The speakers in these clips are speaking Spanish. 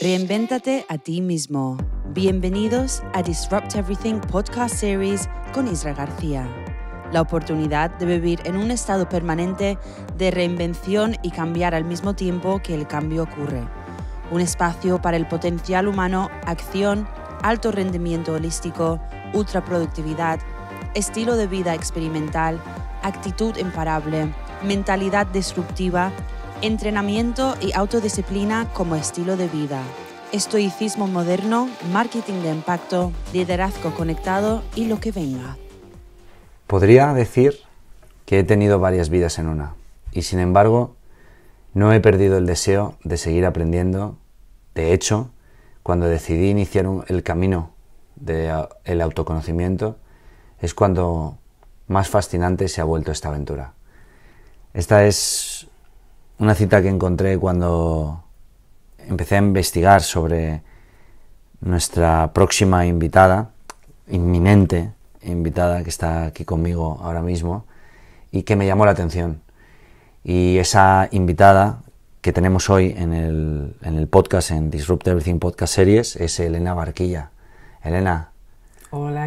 Reinvéntate a ti mismo. Bienvenidos a Disrupt Everything Podcast Series con Isra García. La oportunidad de vivir en un estado permanente de reinvención y cambiar al mismo tiempo que el cambio ocurre. Un espacio para el potencial humano, acción, alto rendimiento holístico, productividad, estilo de vida experimental, actitud imparable, mentalidad disruptiva Entrenamiento y autodisciplina como estilo de vida. Estoicismo moderno, marketing de impacto, liderazgo conectado y lo que venga. Podría decir que he tenido varias vidas en una y sin embargo no he perdido el deseo de seguir aprendiendo. De hecho, cuando decidí iniciar el camino del autoconocimiento, es cuando más fascinante se ha vuelto esta aventura. Esta es una cita que encontré cuando empecé a investigar sobre nuestra próxima invitada, inminente invitada que está aquí conmigo ahora mismo y que me llamó la atención. Y esa invitada que tenemos hoy en el, podcast, en Disrupt Everything Podcast Series, es Elena Barquilla. Elena. Hola,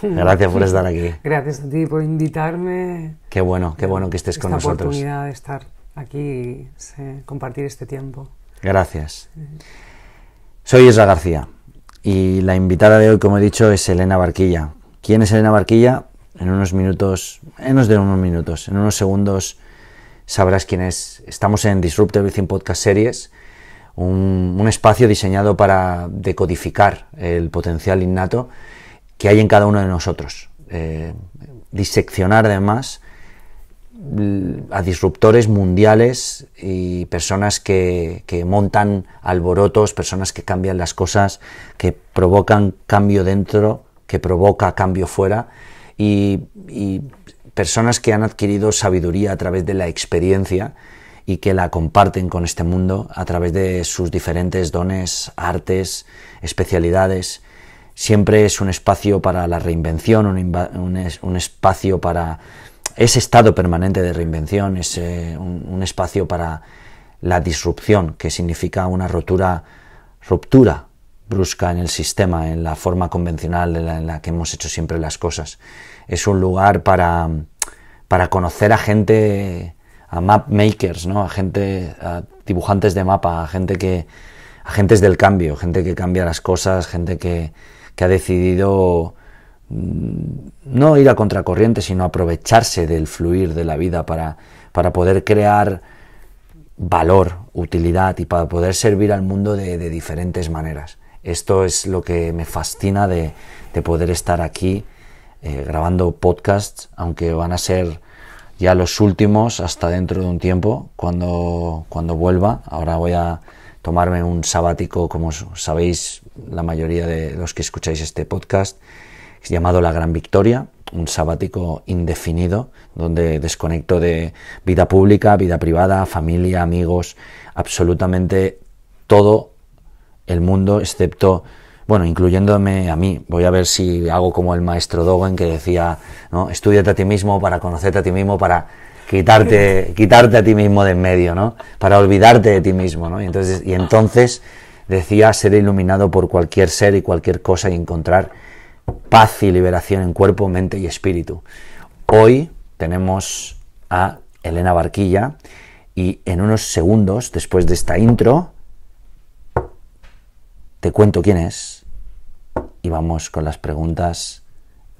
Gracias por estar aquí. Gracias a ti por invitarme. Qué bueno, qué bueno que estés con nosotros. oportunidad de estar aquí compartir este tiempo. Gracias. Soy Isra García y la invitada de hoy, como he dicho, es Elena Barquilla. ¿Quién es Elena Barquilla? En unos minutos, en de unos minutos, en unos segundos sabrás quién es. Estamos en Disruptive Everything Podcast Series, un, espacio diseñado para decodificar el potencial innato que hay en cada uno de nosotros. Eh, diseccionar además a disruptores mundiales y personas que, montan alborotos, personas que cambian las cosas, que provocan cambio dentro, que provoca cambio fuera y, personas que han adquirido sabiduría a través de la experiencia y que la comparten con este mundo a través de sus diferentes dones, artes, especialidades. Siempre es un espacio para la reinvención, un espacio para ese estado permanente de reinvención, es un, espacio para la disrupción, que significa una rotura, ruptura brusca en el sistema, en la forma convencional en la, que hemos hecho siempre las cosas. Es un lugar para, conocer a gente, a map makers, ¿no? a gente, a dibujantes de mapa, a gente que, agentes del cambio, gente que cambia las cosas, gente que, que ha decidido no ir a contracorriente, sino aprovecharse del fluir de la vida para, poder crear valor, utilidad y para poder servir al mundo de, diferentes maneras. Esto es lo que me fascina de, de poder estar aquí eh, grabando podcasts, aunque van a ser ya los últimos hasta dentro de un tiempo, cuando, cuando vuelva. Ahora voy a tomarme un sabático, como sabéis la mayoría de los que escucháis este podcast llamado La Gran Victoria, un sabático indefinido donde desconecto de vida pública, vida privada, familia, amigos, absolutamente todo el mundo, excepto, bueno, incluyéndome a mí. Voy a ver si hago como el maestro Dogen que decía, ¿no? Estudiate a ti mismo para conocerte a ti mismo, para quitarte, quitarte a ti mismo de en medio, ¿no? Para olvidarte de ti mismo, ¿no? Y entonces, y entonces decía ser iluminado por cualquier ser y cualquier cosa y encontrar paz y liberación en cuerpo, mente y espíritu. Hoy tenemos a Elena Barquilla y en unos segundos, después de esta intro, te cuento quién es y vamos con las preguntas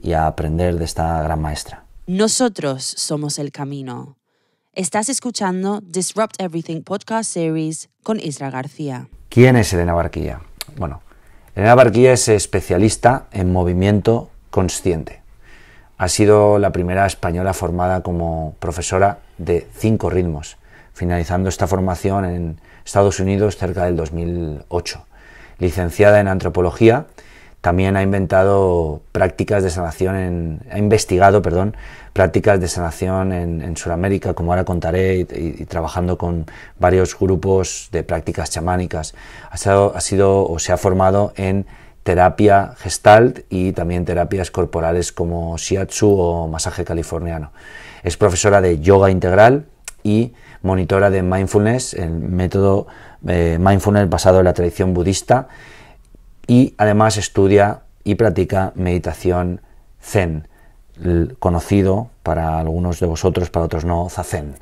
y a aprender de esta gran maestra. Nosotros somos el camino. Estás escuchando Disrupt Everything Podcast Series con Isra García. ¿Quién es Elena Barquilla? Bueno, Elena Barquilla es especialista en movimiento consciente. Ha sido la primera española formada como profesora de cinco ritmos, finalizando esta formación en Estados Unidos cerca del 2008. Licenciada en antropología, también ha inventado prácticas de sanación en, ha investigado, perdón, prácticas de sanación en, Sudamérica, como ahora contaré, y, trabajando con varios grupos de prácticas chamánicas. Ha sido, o se ha formado en terapia gestalt y también terapias corporales como shiatsu o masaje californiano. Es profesora de yoga integral y monitora de mindfulness, el método eh, mindfulness basado en la tradición budista y además estudia y practica meditación zen conocido para algunos de vosotros, para otros no, Zazen.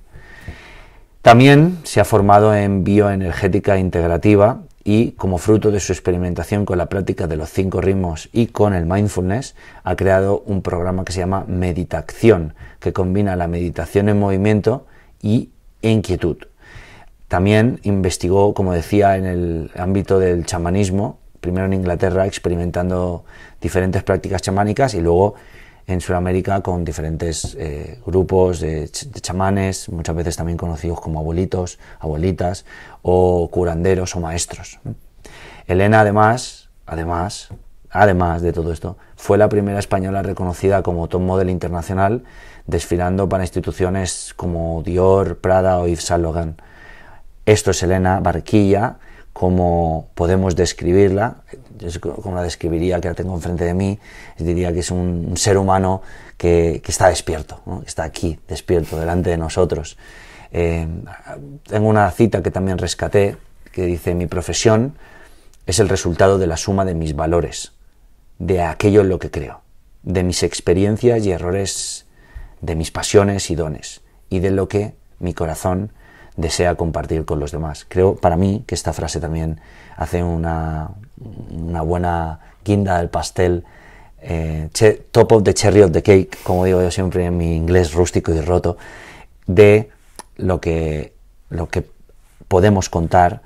También se ha formado en bioenergética integrativa y como fruto de su experimentación con la práctica de los cinco ritmos y con el mindfulness, ha creado un programa que se llama Meditación, que combina la meditación en movimiento y en quietud. También investigó, como decía, en el ámbito del chamanismo, primero en Inglaterra experimentando diferentes prácticas chamánicas y luego en Sudamérica con diferentes eh, grupos de, chamanes, muchas veces también conocidos como abuelitos, abuelitas, o curanderos o maestros. Elena, además, además, además de todo esto, fue la primera española reconocida como top model internacional, desfilando para instituciones como Dior, Prada o Yves Saint Laurent. Esto es Elena Barquilla, como podemos describirla, es como la describiría, que la tengo enfrente de mí, diría que es un, ser humano que, está despierto, está aquí, despierto, delante de nosotros. Eh, tengo una cita que también rescaté, que dice, mi profesión es el resultado de la suma de mis valores, de aquello en lo que creo, de mis experiencias y errores, de mis pasiones y dones, y de lo que mi corazón desea compartir con los demás. Creo para mí que esta frase también ...hace una, buena guinda del pastel. Eh, top of the cherry of the cake, como digo yo siempre en mi inglés rústico y roto, de lo que, lo que podemos contar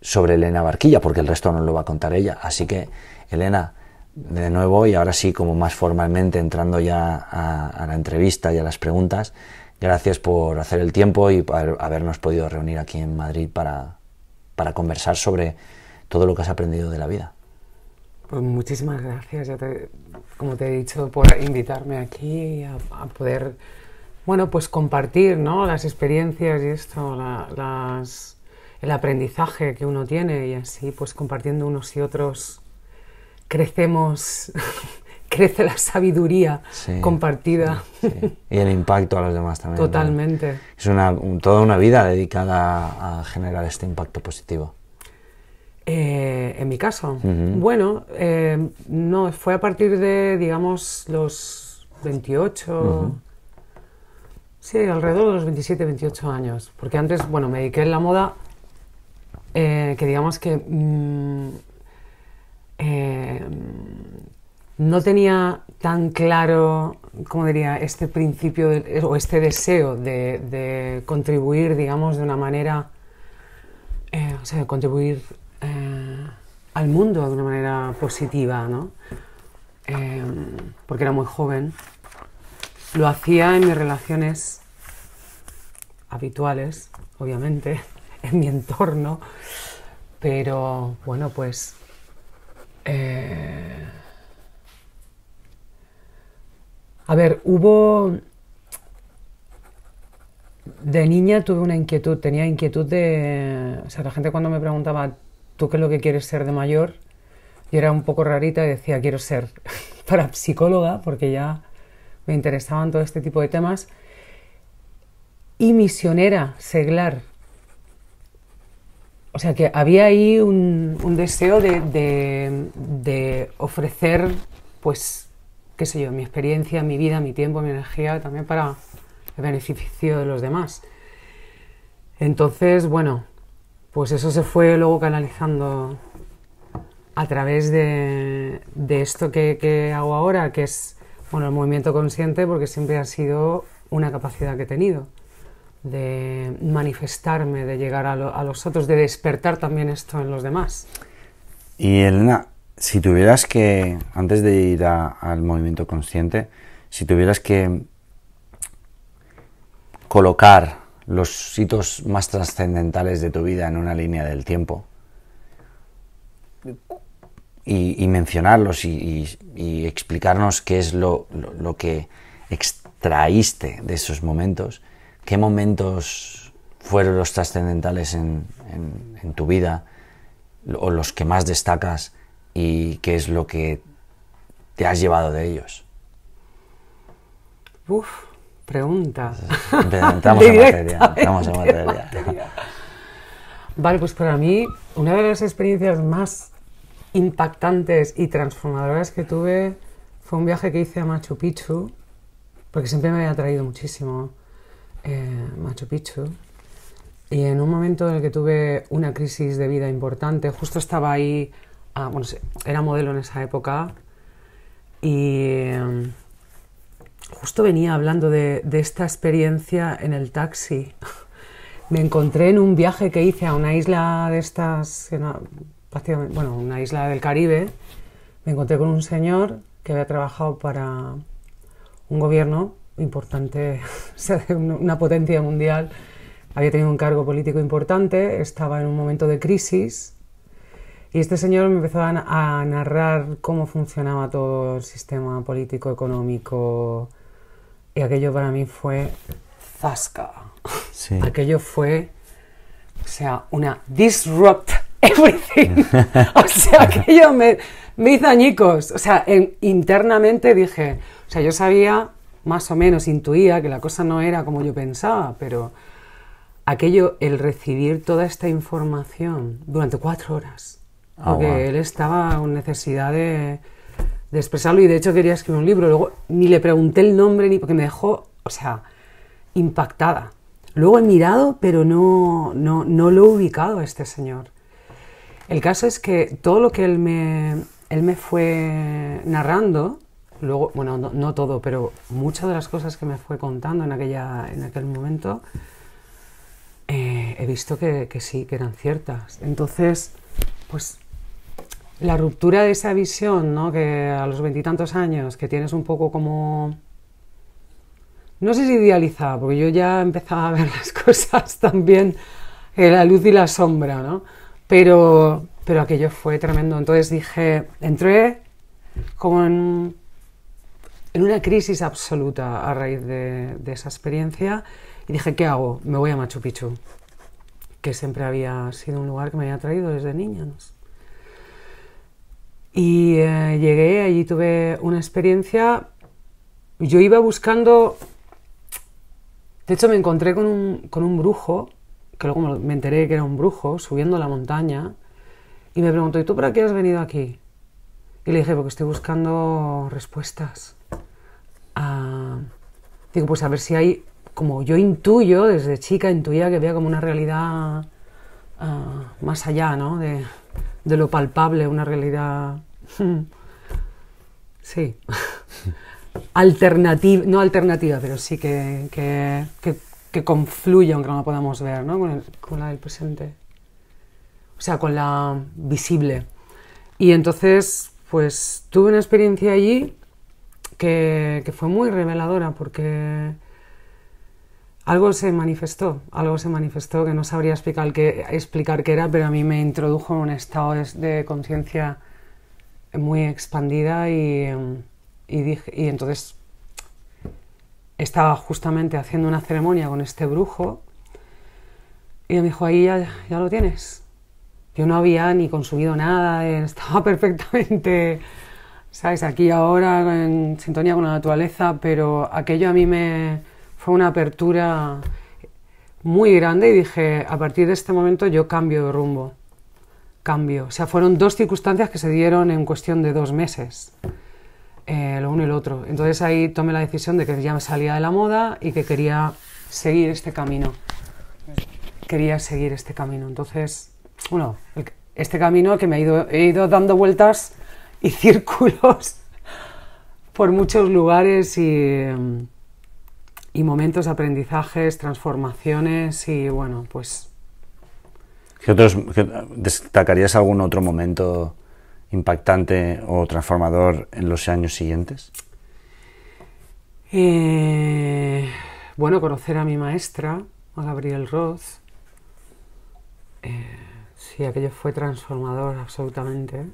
sobre Elena Barquilla, porque el resto no lo va a contar ella. Así que, Elena, de nuevo, y ahora sí, como más formalmente, entrando ya a, la entrevista y a las preguntas, gracias por hacer el tiempo y por habernos podido reunir aquí en Madrid para conversar sobre todo lo que has aprendido de la vida. Pues muchísimas gracias, como te he dicho, por invitarme aquí a, poder, bueno, pues compartir ¿no? las experiencias y esto, el aprendizaje que uno tiene y así, pues compartiendo unos y otros, crecemos, crece la sabiduría compartida. Y el impacto a los demás también. Totalmente. Es toda una vida dedicada a generar este impacto positivo. Eh, en mi caso. Bueno, eh, no, fue a partir de, digamos, los 28. Sí, alrededor de los 27, 28 años. Porque antes, bueno, me dediqué en la moda, eh, que digamos que mm, no tenía tan claro, como diría, este principio o este deseo de, de, contribuir, digamos, de una manera, o sea, de contribuir mundo de una manera positiva, ¿no? Eh, porque era muy joven. Lo hacía en mis relaciones habituales, obviamente, en mi entorno, pero bueno, pues eh, A ver, hubo... De niña tuve una inquietud, tenía inquietud de... O sea, la gente cuando me preguntaba, ¿tú qué es lo que quieres ser de mayor? Yo era un poco rarita y decía, quiero ser parapsicóloga, porque ya me interesaban todo este tipo de temas. Y misionera, seglar. O sea que había ahí un, deseo de ofrecer, pues, qué sé yo, mi experiencia, mi vida, mi tiempo, mi energía, también para el beneficio de los demás. Entonces, bueno, pues eso se fue luego canalizando a través de, esto que, hago ahora, que es bueno, el movimiento consciente, porque siempre ha sido una capacidad que he tenido de manifestarme, de llegar a, los otros, de despertar también esto en los demás. Y Elena, si tuvieras que, antes de ir al movimiento consciente, si tuvieras que colocar los hitos más trascendentales de tu vida en una línea del tiempo y, mencionarlos y, explicarnos qué es lo, que extraíste de esos momentos, qué momentos fueron los trascendentales en, tu vida o los que más destacas y qué es lo que te has llevado de ellos. Uf preguntas materia. Vale, pues para mí una de las experiencias más impactantes y transformadoras que tuve fue un viaje que hice a Machu Picchu, porque siempre me había atraído muchísimo eh, Machu Picchu. Y en un momento en el que tuve una crisis de vida importante, justo estaba ahí, ah, bueno, era modelo en esa época, y em, justo venía hablando de, esta experiencia en el taxi. Me encontré en un viaje que hice a una isla de estas, bueno, una isla del Caribe. Me encontré con un señor que había trabajado para un gobierno importante, una potencia mundial, había tenido un cargo político importante, estaba en un momento de crisis y este señor me empezó a narrar cómo funcionaba todo el sistema político, económico, y aquello para mí fue zasca. Aquello fue, o sea, una disrupt everything. o sea, aquello me, me hizo añicos. O sea, internamente dije, o sea, yo sabía, más o menos intuía que la cosa no era como yo pensaba, pero aquello, el recibir toda esta información durante cuatro horas. Ah, porque él estaba con necesidad de de expresarlo y de hecho quería escribir un libro. Luego ni le pregunté el nombre ni porque me dejó, o sea, impactada. Luego he mirado, pero no, no, no lo he ubicado a este señor. El caso es que todo lo que él me, él me fue narrando, luego, bueno, no, todo, pero muchas de las cosas que me fue contando en, aquella, en aquel momento, eh, he visto que, que, sí, que eran ciertas. Entonces, pues la ruptura de esa visión, ¿no? Que a los veintitantos años, que tienes un poco como... No sé si idealizaba, porque yo ya empezaba a ver las cosas también, en eh, la luz y la sombra, ¿no? Pero, pero aquello fue tremendo. Entonces dije, entré como en, una crisis absoluta a raíz de, esa experiencia y dije, ¿qué hago? Me voy a Machu Picchu, que siempre había sido un lugar que me había traído desde niña. ¿no? Y eh, llegué, allí tuve una experiencia. Yo iba buscando. De hecho, me encontré con un, con un brujo, que luego me enteré que era un brujo, subiendo la montaña. Y me preguntó: ¿Y tú para qué has venido aquí? Y le dije: Porque estoy buscando respuestas. digo, pues a ver si hay. Como yo intuyo, desde chica intuía que había como una realidad ah, más allá, ¿no? de lo palpable, una realidad... sí. alternativa, no alternativa, pero sí que, que, confluye, aunque no la podamos ver, ¿no? Con, con, la del presente. O sea, con la visible. Y entonces, pues tuve una experiencia allí que, fue muy reveladora, porque algo se manifestó, algo se manifestó que no sabría explicar qué, explicar qué era, pero a mí me introdujo en un estado de, conciencia muy expandida y, dije, y entonces estaba justamente haciendo una ceremonia con este brujo y me dijo, ahí ya, ya lo tienes. Yo no había ni consumido nada, estaba perfectamente, ¿sabes? Aquí ahora en sintonía con la naturaleza, pero aquello a mí me fue una apertura muy grande y dije, a partir de este momento yo cambio de rumbo, cambio. O sea, fueron dos circunstancias que se dieron en cuestión de dos meses, eh, lo uno y lo otro. Entonces ahí tomé la decisión de que ya me salía de la moda y que quería seguir este camino. Quería seguir este camino. Entonces, bueno, este camino que me ha he ido dando vueltas y círculos por muchos lugares y... Em, y momentos de aprendizajes, transformaciones y bueno, pues... otros, ¿Destacarías algún otro momento impactante o transformador en los años siguientes? Eh, bueno, conocer a mi maestra, a Gabriel Roth. Eh, sí, aquello fue transformador absolutamente.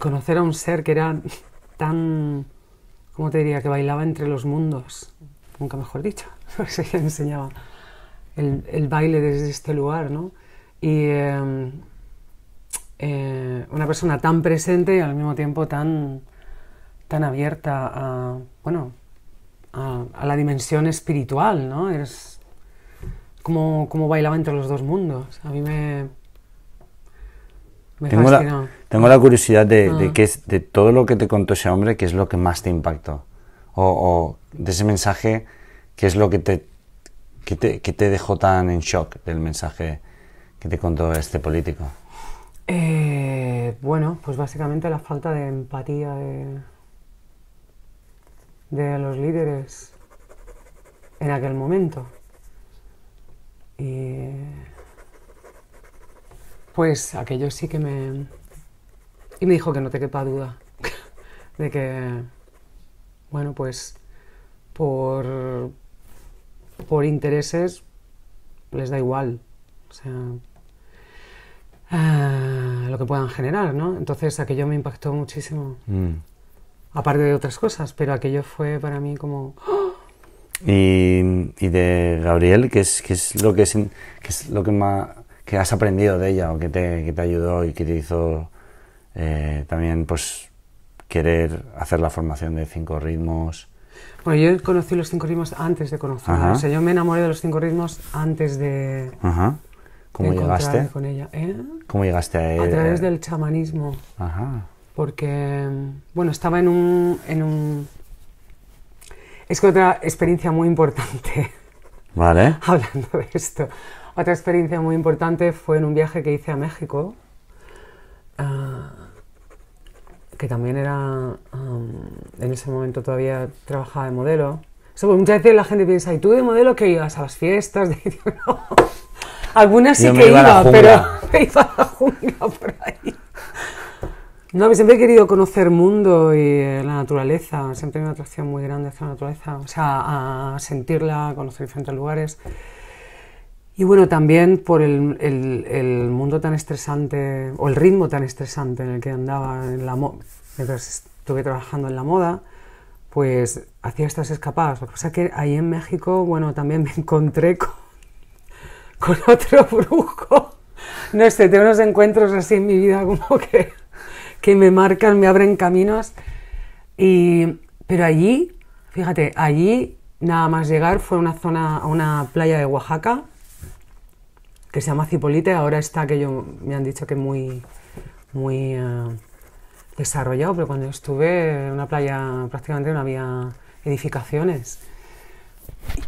conocer a un ser que era tan ¿cómo te diría? Que bailaba entre los mundos, nunca mejor dicho, se enseñaba el, el, baile desde este lugar, ¿no? Y em, eh, una persona tan presente y al mismo tiempo tan, tan abierta a, bueno, a, la dimensión espiritual, ¿no? Es como, como bailaba entre los dos mundos. A mí me tengo, la, curiosidad de, de, ah. es, de todo lo que te contó ese hombre, qué es lo que más te impactó. O, de ese mensaje, qué es lo que te, que te, que te, dejó tan en shock del mensaje que te contó este político. Eh, bueno, pues básicamente la falta de empatía de, de los líderes en aquel momento. Y pues aquello sí que me... Y me dijo que no te quepa duda de que, bueno, pues por, por intereses les da igual. O sea, ah, lo que puedan generar, ¿no? Entonces aquello me impactó muchísimo. Mm. Aparte de otras cosas, pero aquello fue para mí como... Y, de Gabriel, que es, es lo que, es lo que más que has aprendido de ella o que te, te ayudó y que te hizo eh, también pues querer hacer la formación de cinco ritmos. Bueno, yo conocí los cinco ritmos antes de conocerla. O sea, yo me enamoré de los cinco ritmos antes de. Ajá. ¿Cómo llegaste? Con ella. ¿Eh? ¿Cómo llegaste a ella? A través del chamanismo. Ajá. Porque, bueno, estaba en un. En un... Es que otra experiencia muy importante. Vale. Hablando de esto. Otra experiencia muy importante fue en un viaje que hice a México, ah, que también era, ah, en ese momento todavía trabajaba de modelo. Eso, pues, muchas veces la gente piensa, ¿y tú de modelo que ibas a las fiestas? Algunas sí que iba, pero me iba a la jungla por ahí. No, siempre he querido conocer mundo y eh, la naturaleza. Siempre hay una atracción muy grande hacia la naturaleza. O sea, a sentirla, a conocer diferentes lugares. Y bueno, también por el, el, mundo tan estresante, o el ritmo tan estresante en el que andaba en la mientras estuve trabajando en la moda, pues hacía estas escapadas. Lo que pasa es que ahí en México, bueno, también me encontré con, otro brujo. No sé, tengo unos encuentros así en mi vida como que, que me marcan, me abren caminos. Y, pero allí, fíjate, allí nada más llegar fue una zona, a una playa de Oaxaca que se llama Cipolite, ahora está que yo me han dicho que muy, muy eh, desarrollado, pero cuando estuve en una playa prácticamente no había edificaciones.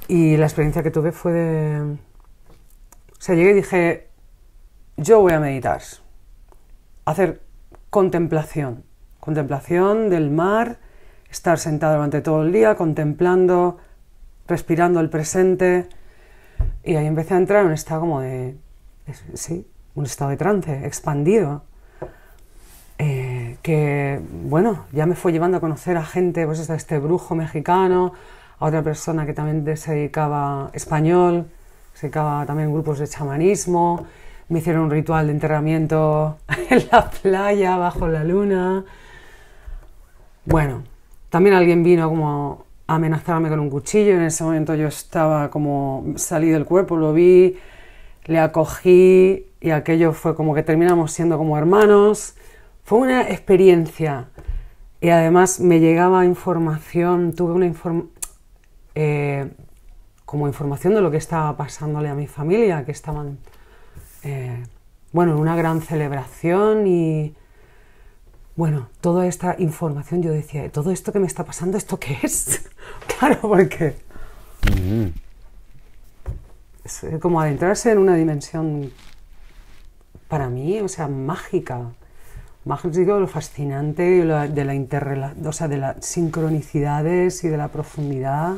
Y la experiencia que tuve fue de... O sea, llegué y dije, yo voy a meditar, hacer contemplación, contemplación del mar, estar sentado durante todo el día, contemplando, respirando el presente, y ahí empecé a entrar en un estado como de, sí, un estado de trance, expandido. Eh, que, bueno, ya me fue llevando a conocer a gente, pues a este brujo mexicano, a otra persona que también se dedicaba español, se dedicaba también a grupos de chamanismo, me hicieron un ritual de enterramiento en la playa, bajo la luna. Bueno, también alguien vino como amenazarme con un cuchillo. En ese momento yo estaba como salí del cuerpo, lo vi, le acogí y aquello fue como que terminamos siendo como hermanos. Fue una experiencia y además me llegaba información, tuve una información... Eh, como información de lo que estaba pasándole a mi familia, que estaban, eh, bueno, en una gran celebración y, bueno, toda esta información, yo decía, ¿todo esto que me está pasando, esto qué es? Claro, porque. Mm-hmm. Es eh, como adentrarse en una dimensión, para mí, o sea, mágica. Mágico lo fascinante de la, interrelación, o sea, de las sincronicidades y de la profundidad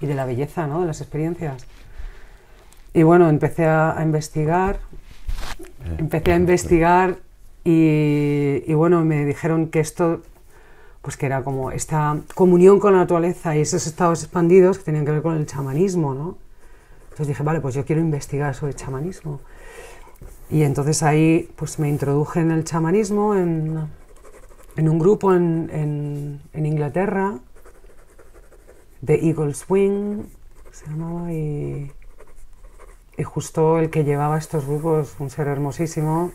y de la belleza, ¿no? De las experiencias. Y bueno, empecé a, investigar, eh, empecé a investigar y, y, bueno, me dijeron que esto pues que era como esta comunión con la naturaleza y esos estados expandidos que tenían que ver con el chamanismo, ¿no? Entonces dije, vale, pues yo quiero investigar sobre chamanismo. Y entonces ahí pues me introduje en el chamanismo, en, en un grupo en, en, Inglaterra, de Eagle's Wing, se llamaba, y, y justo el que llevaba estos grupos, un ser hermosísimo,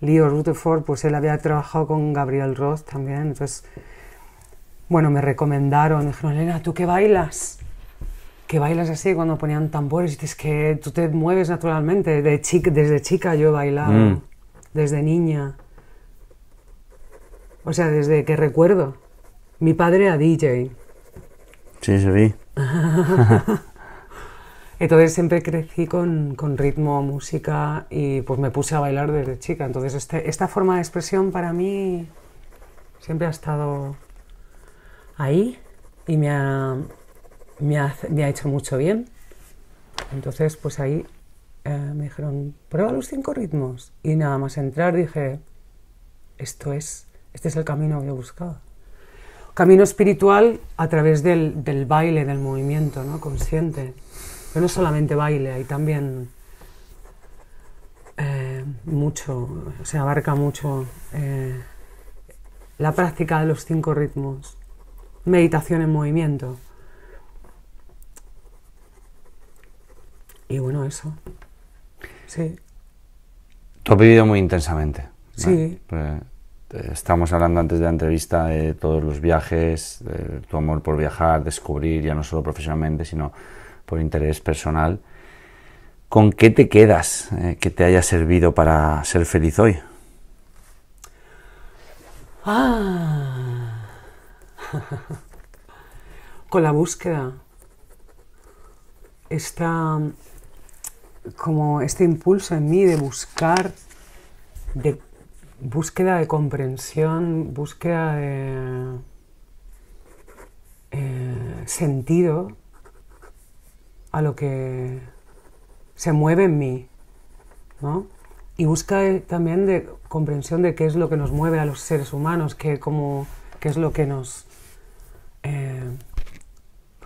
Leo Rutherford, pues él había trabajado con Gabriel Roth también, entonces, bueno, me recomendaron, dijeron, Elena, ¿tú qué bailas? ¿Qué bailas así cuando ponían tambores, y dices que tú te mueves naturalmente, de desde chica yo he bailado, mm. desde niña, o sea, desde que recuerdo. Mi padre era DJ. Sí, se vi. Entonces siempre crecí con, ritmo, música y pues me puse a bailar desde chica. Entonces este, esta forma de expresión para mí siempre ha estado ahí y me ha, me ha, hecho mucho bien. Entonces pues ahí eh, me dijeron, prueba los cinco ritmos. Y nada más entrar dije, esto es, este es el camino que he buscado. Camino espiritual a través del, del baile, del movimiento ¿no? consciente. Pero no solamente baile, hay también eh, mucho, o se abarca mucho eh, la práctica de los cinco ritmos, meditación en movimiento. Y bueno, eso. Sí. Tú has vivido muy intensamente. Sí. Pues, eh, estamos hablando antes de la entrevista de todos los viajes, de tu amor por viajar, descubrir, ya no solo profesionalmente, sino por interés personal, ¿con qué te quedas eh, que te haya servido para ser feliz hoy? Ah. Con la búsqueda. está como este impulso en mí de buscar, de búsqueda de comprensión, búsqueda de eh, sentido a lo que se mueve en mí, ¿no? Y busca eh, también de comprensión de qué es lo que nos mueve a los seres humanos, qué, como qué es lo que nos... Eh,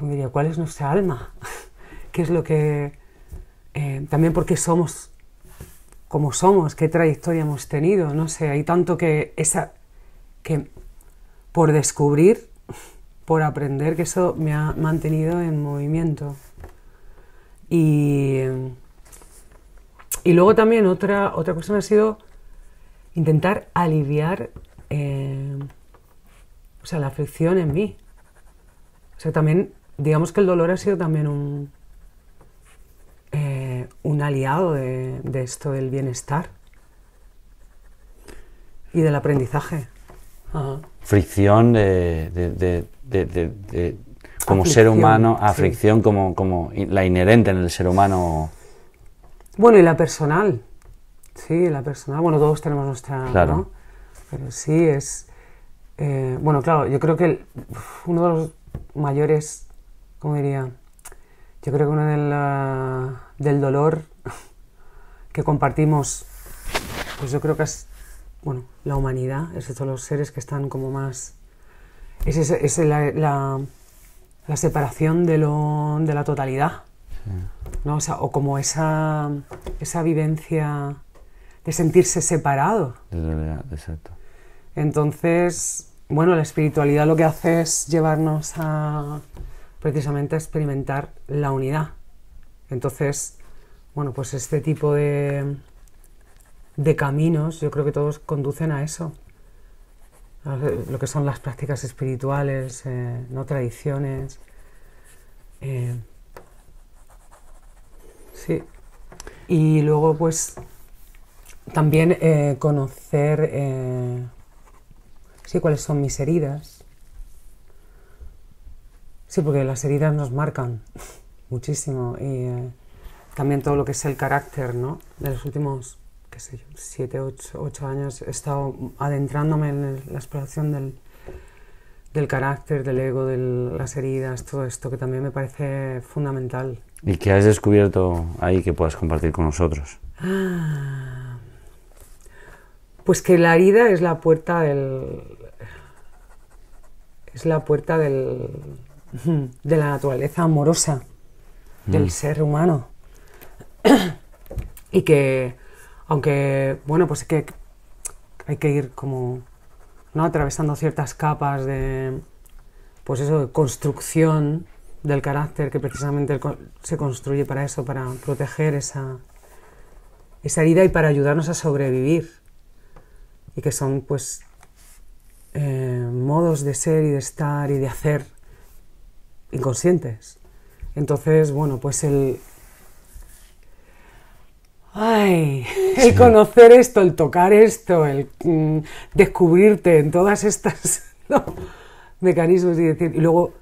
diría? ¿Cuál es nuestra alma? ¿Qué es lo que... Eh, también qué somos como somos, qué trayectoria hemos tenido, no sé, hay tanto que esa que por descubrir, por aprender, que eso me ha mantenido en movimiento. Y, luego también otra, otra cuestión ha sido intentar aliviar eh, o sea, la fricción en mí. O sea, también, digamos que el dolor ha sido también un, eh, un aliado de, esto del bienestar y del aprendizaje. Fricción de como ser humano, aflicción como, como la inherente en el ser humano. Bueno, y la personal. Sí, la personal. Bueno, todos tenemos nuestra. Pero sí, es. Eh, bueno, claro, yo creo que uno de los mayores. ¿Cómo diría? Yo creo que uno del, dolor que compartimos, pues yo creo que es. Bueno, la humanidad, es son los seres que están como más. Es, es la la separación de, lo, de la totalidad. O, como esa, esa vivencia de sentirse separado. De exacto. Entonces, bueno, la espiritualidad lo que hace es llevarnos a precisamente a experimentar la unidad. Entonces, bueno, pues este tipo de, de caminos yo creo que todos conducen a eso. Eh, lo que son las prácticas espirituales, eh, no tradiciones. Eh, sí. Y luego, pues, también conocer sí, cuáles son mis heridas. Sí, porque las heridas nos marcan muchísimo. Y también todo lo que es el carácter, ¿no? De los últimos Siete, ocho 7, 8, años he estado adentrándome en la exploración del, carácter, del ego, de las heridas, todo esto que también me parece fundamental. ¿Y qué has descubierto ahí que puedas compartir con nosotros? Ah, pues que la herida es la puerta del. es la puerta del. de la naturaleza amorosa del mm. ser humano. y que aunque, bueno, pues es que hay que ir como, Atravesando ciertas capas de, pues eso, de construcción del carácter que precisamente se construye para eso, para proteger esa, esa herida y para ayudarnos a sobrevivir. Y que son, pues, eh, modos de ser y de estar y de hacer inconscientes. Entonces, bueno, pues el, Ay, el conocer esto, el tocar esto, el mm, descubrirte en todas estas mecanismos y decir, y luego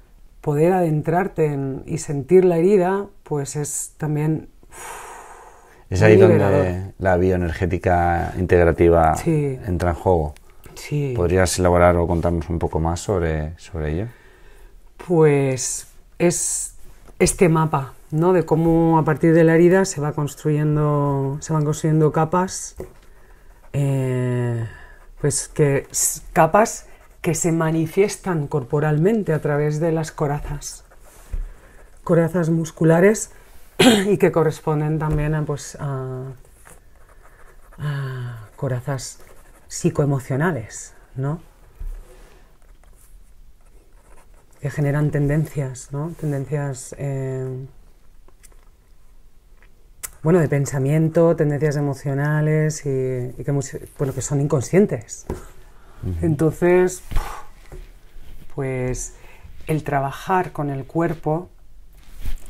poder adentrarte y sentir la herida, pues es también. es ahí donde la bioenergética integrativa entra en juego. ¿Podrías elaborar o contarnos un poco más sobre ello? Pues es este mapa ¿no? de cómo a partir de la herida se, va construyendo, se van construyendo capas, eh, pues que, capas que se manifiestan corporalmente a través de las corazas, corazas musculares y que corresponden también a, pues, a, corazas psicoemocionales, ¿no? que generan tendencias, ¿no? tendencias... Eh, bueno, de pensamiento, tendencias emocionales y, que, bueno, que son inconscientes. Entonces, pues el trabajar con el cuerpo,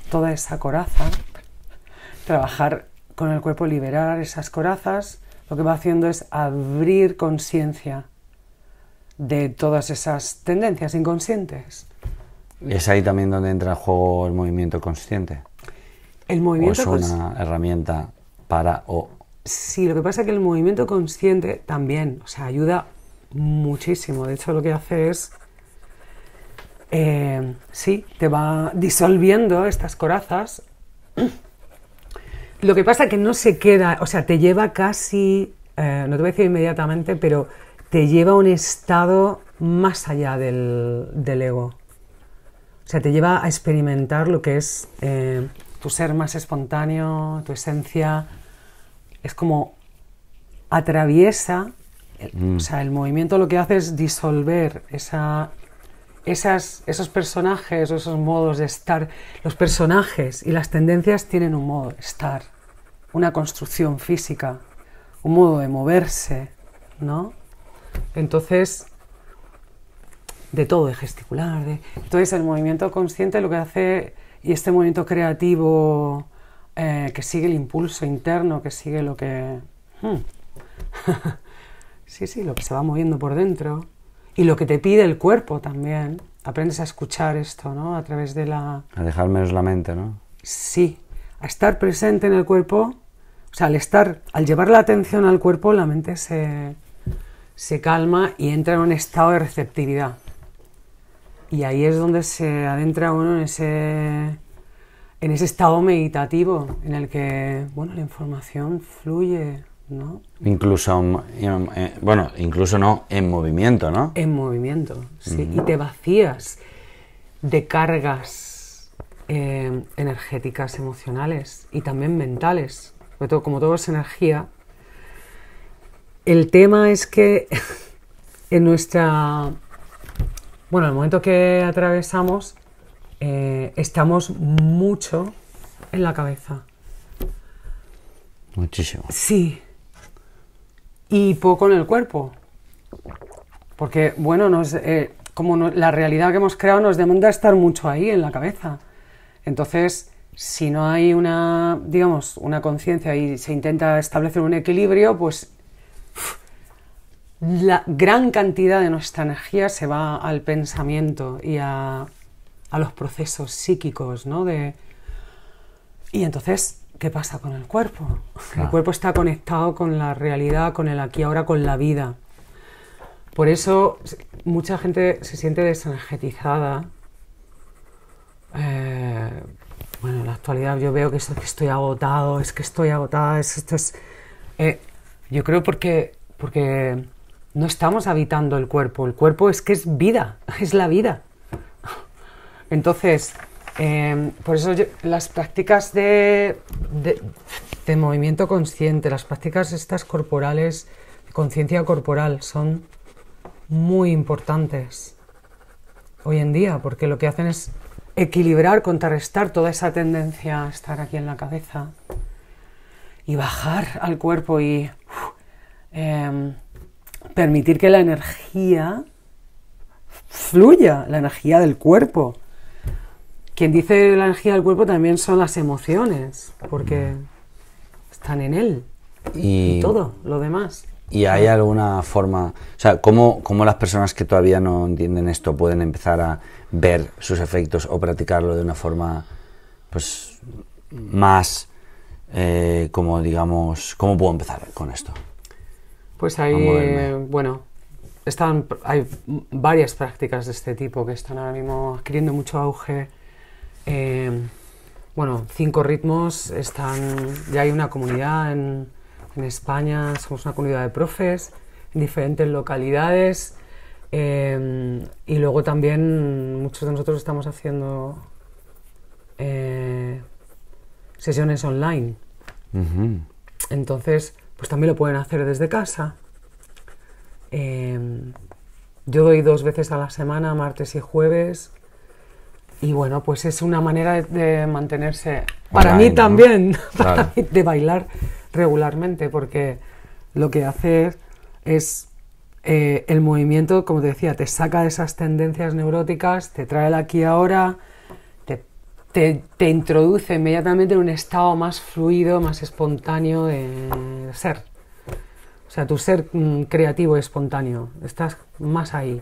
toda esa coraza, trabajar con el cuerpo, liberar esas corazas, lo que va haciendo es abrir conciencia de todas esas tendencias inconscientes. ¿Es ahí también donde entra en juego el movimiento consciente? El movimiento o es una herramienta para o Sí, lo que pasa es que el movimiento consciente también, o sea, ayuda muchísimo. De hecho, lo que hace es, eh, sí, te va disolviendo estas corazas. Lo que pasa es que no se queda, o sea, te lleva casi, eh, no te voy a decir inmediatamente, pero te lleva a un estado más allá del, ego. O sea, te lleva a experimentar lo que es eh, tu ser más espontáneo, tu esencia, es como atraviesa, o mm. sea, el movimiento lo que hace es disolver esa, esas, esos personajes o esos modos de estar. Los personajes y las tendencias tienen un modo de estar, una construcción física, un modo de moverse, ¿no? Entonces, de todo, de gesticular, de... Entonces el movimiento consciente lo que hace y este movimiento creativo eh, que sigue el impulso interno, que sigue lo que... Hmm. sí, sí, lo que se va moviendo por dentro y lo que te pide el cuerpo también. Aprendes a escuchar esto, ¿no? A través de la... A dejar menos la mente, ¿no? Sí, a estar presente en el cuerpo. O sea, al estar, al llevar la atención al cuerpo, la mente se, se calma y entra en un estado de receptividad. Y ahí es donde se adentra uno en ese, en ese estado meditativo en el que bueno, la información fluye. ¿no? Incluso, bueno, incluso no, en movimiento, ¿no? En movimiento, sí. Y te vacías de cargas eh, energéticas, emocionales y también mentales. sobre todo, como todo es energía, el tema es que en nuestra bueno, el momento que atravesamos eh, estamos mucho en la cabeza. Muchísimo. Sí. Y poco en el cuerpo. Porque, bueno, nos, eh, como la realidad que hemos creado nos demanda estar mucho ahí, en la cabeza. Entonces, si no hay una, digamos, una conciencia y se intenta establecer un equilibrio, pues la gran cantidad de nuestra energía se va al pensamiento y a, los procesos psíquicos, ¿no? De, y entonces, ¿qué pasa con el cuerpo? El cuerpo está conectado con la realidad, con el aquí ahora, con la vida. Por eso mucha gente se siente desenergetizada. Eh, bueno, en la actualidad yo veo que, estoy agotado, es que estoy agotada, es, esto es... Eh, yo creo porque, porque no estamos habitando el cuerpo. El cuerpo es que es vida, es la vida. Entonces, em, por eso las prácticas de, movimiento consciente, las prácticas estas corporales, conciencia corporal, son muy importantes hoy en día, porque lo que hacen es equilibrar, contrarrestar toda esa tendencia a estar aquí en la cabeza y bajar al cuerpo y... Em, permitir que la energía fluya, la energía del cuerpo. Quien dice la energía del cuerpo también son las emociones, porque están en él y, todo lo demás. ¿Y hay alguna forma, o sea, ¿cómo, las personas que todavía no entienden esto pueden empezar a ver sus efectos o practicarlo de una forma pues más, eh, como digamos, ¿cómo puedo empezar con esto? Pues ahí, bueno, están, hay varias prácticas de este tipo que están ahora mismo adquiriendo mucho auge. Eh, bueno, Cinco Ritmos están, ya hay una comunidad en, España, somos una comunidad de profes en diferentes localidades eh, y luego también muchos de nosotros estamos haciendo eh, sesiones online. Entonces, pues también lo pueden hacer desde casa. Em, yo doy dos veces a la semana, martes y jueves. Y bueno, pues es una manera de, mantenerse, para mí también, de bailar regularmente, porque lo que hace es eh, el movimiento, como te decía, te saca de esas tendencias neuróticas, te trae el aquí ahora, te, introduce inmediatamente en un estado más fluido, más espontáneo de ser. O sea, tu ser mm, creativo y espontáneo. Estás más ahí.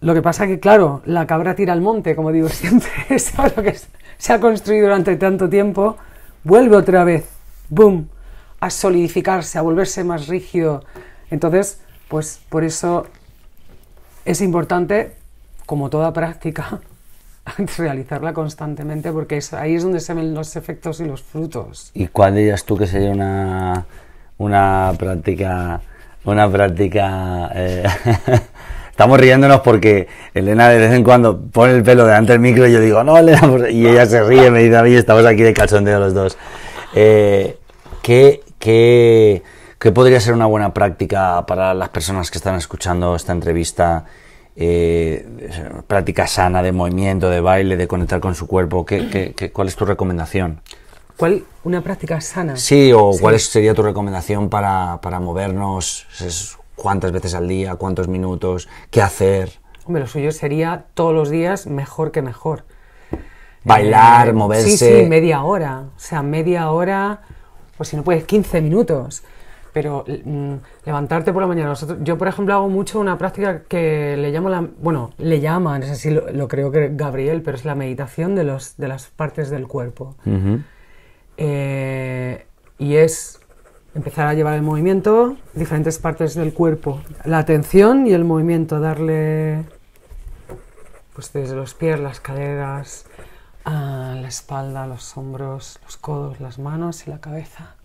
Lo que pasa que, claro, la cabra tira al monte, como digo siempre. es lo que se ha construido durante tanto tiempo vuelve otra vez, boom, a solidificarse, a volverse más rígido. Entonces, pues por eso es importante, como toda práctica, realizarla constantemente porque ahí es donde se ven los efectos y los frutos. ¿Y cuál dirías tú que sería una, una práctica? Una práctica. Eh, estamos riéndonos porque Elena de vez en cuando pone el pelo delante del micro y yo digo, no, Elena, pues, y ella se ríe, me dice a mí, estamos aquí de cachondeo los dos. Eh, ¿qué, qué, qué podría ser una buena práctica para las personas que están escuchando esta entrevista? Eh, práctica sana de movimiento, de baile, de conectar con su cuerpo? ¿Qué, cuál es tu recomendación? una práctica sana? Sí, o cuál sería tu recomendación para, movernos, cuántas veces al día, cuántos minutos, qué hacer. Hombre, lo suyo sería todos los días mejor que mejor. Bailar, eh, moverse. Sí, sí, media hora. O sea, media hora, o si no puedes, 15 minutos pero mm, levantarte por la mañana. yo, por ejemplo, hago mucho una práctica que le llamo la. Bueno, le llaman no sé si lo, creo que Gabriel, pero es la meditación de, los, de las partes del cuerpo. Eh, y es empezar a llevar el movimiento, diferentes partes del cuerpo, la atención y el movimiento, darle. Pues desde los pies, las caderas, a ah, la espalda, los hombros, los codos, las manos y la cabeza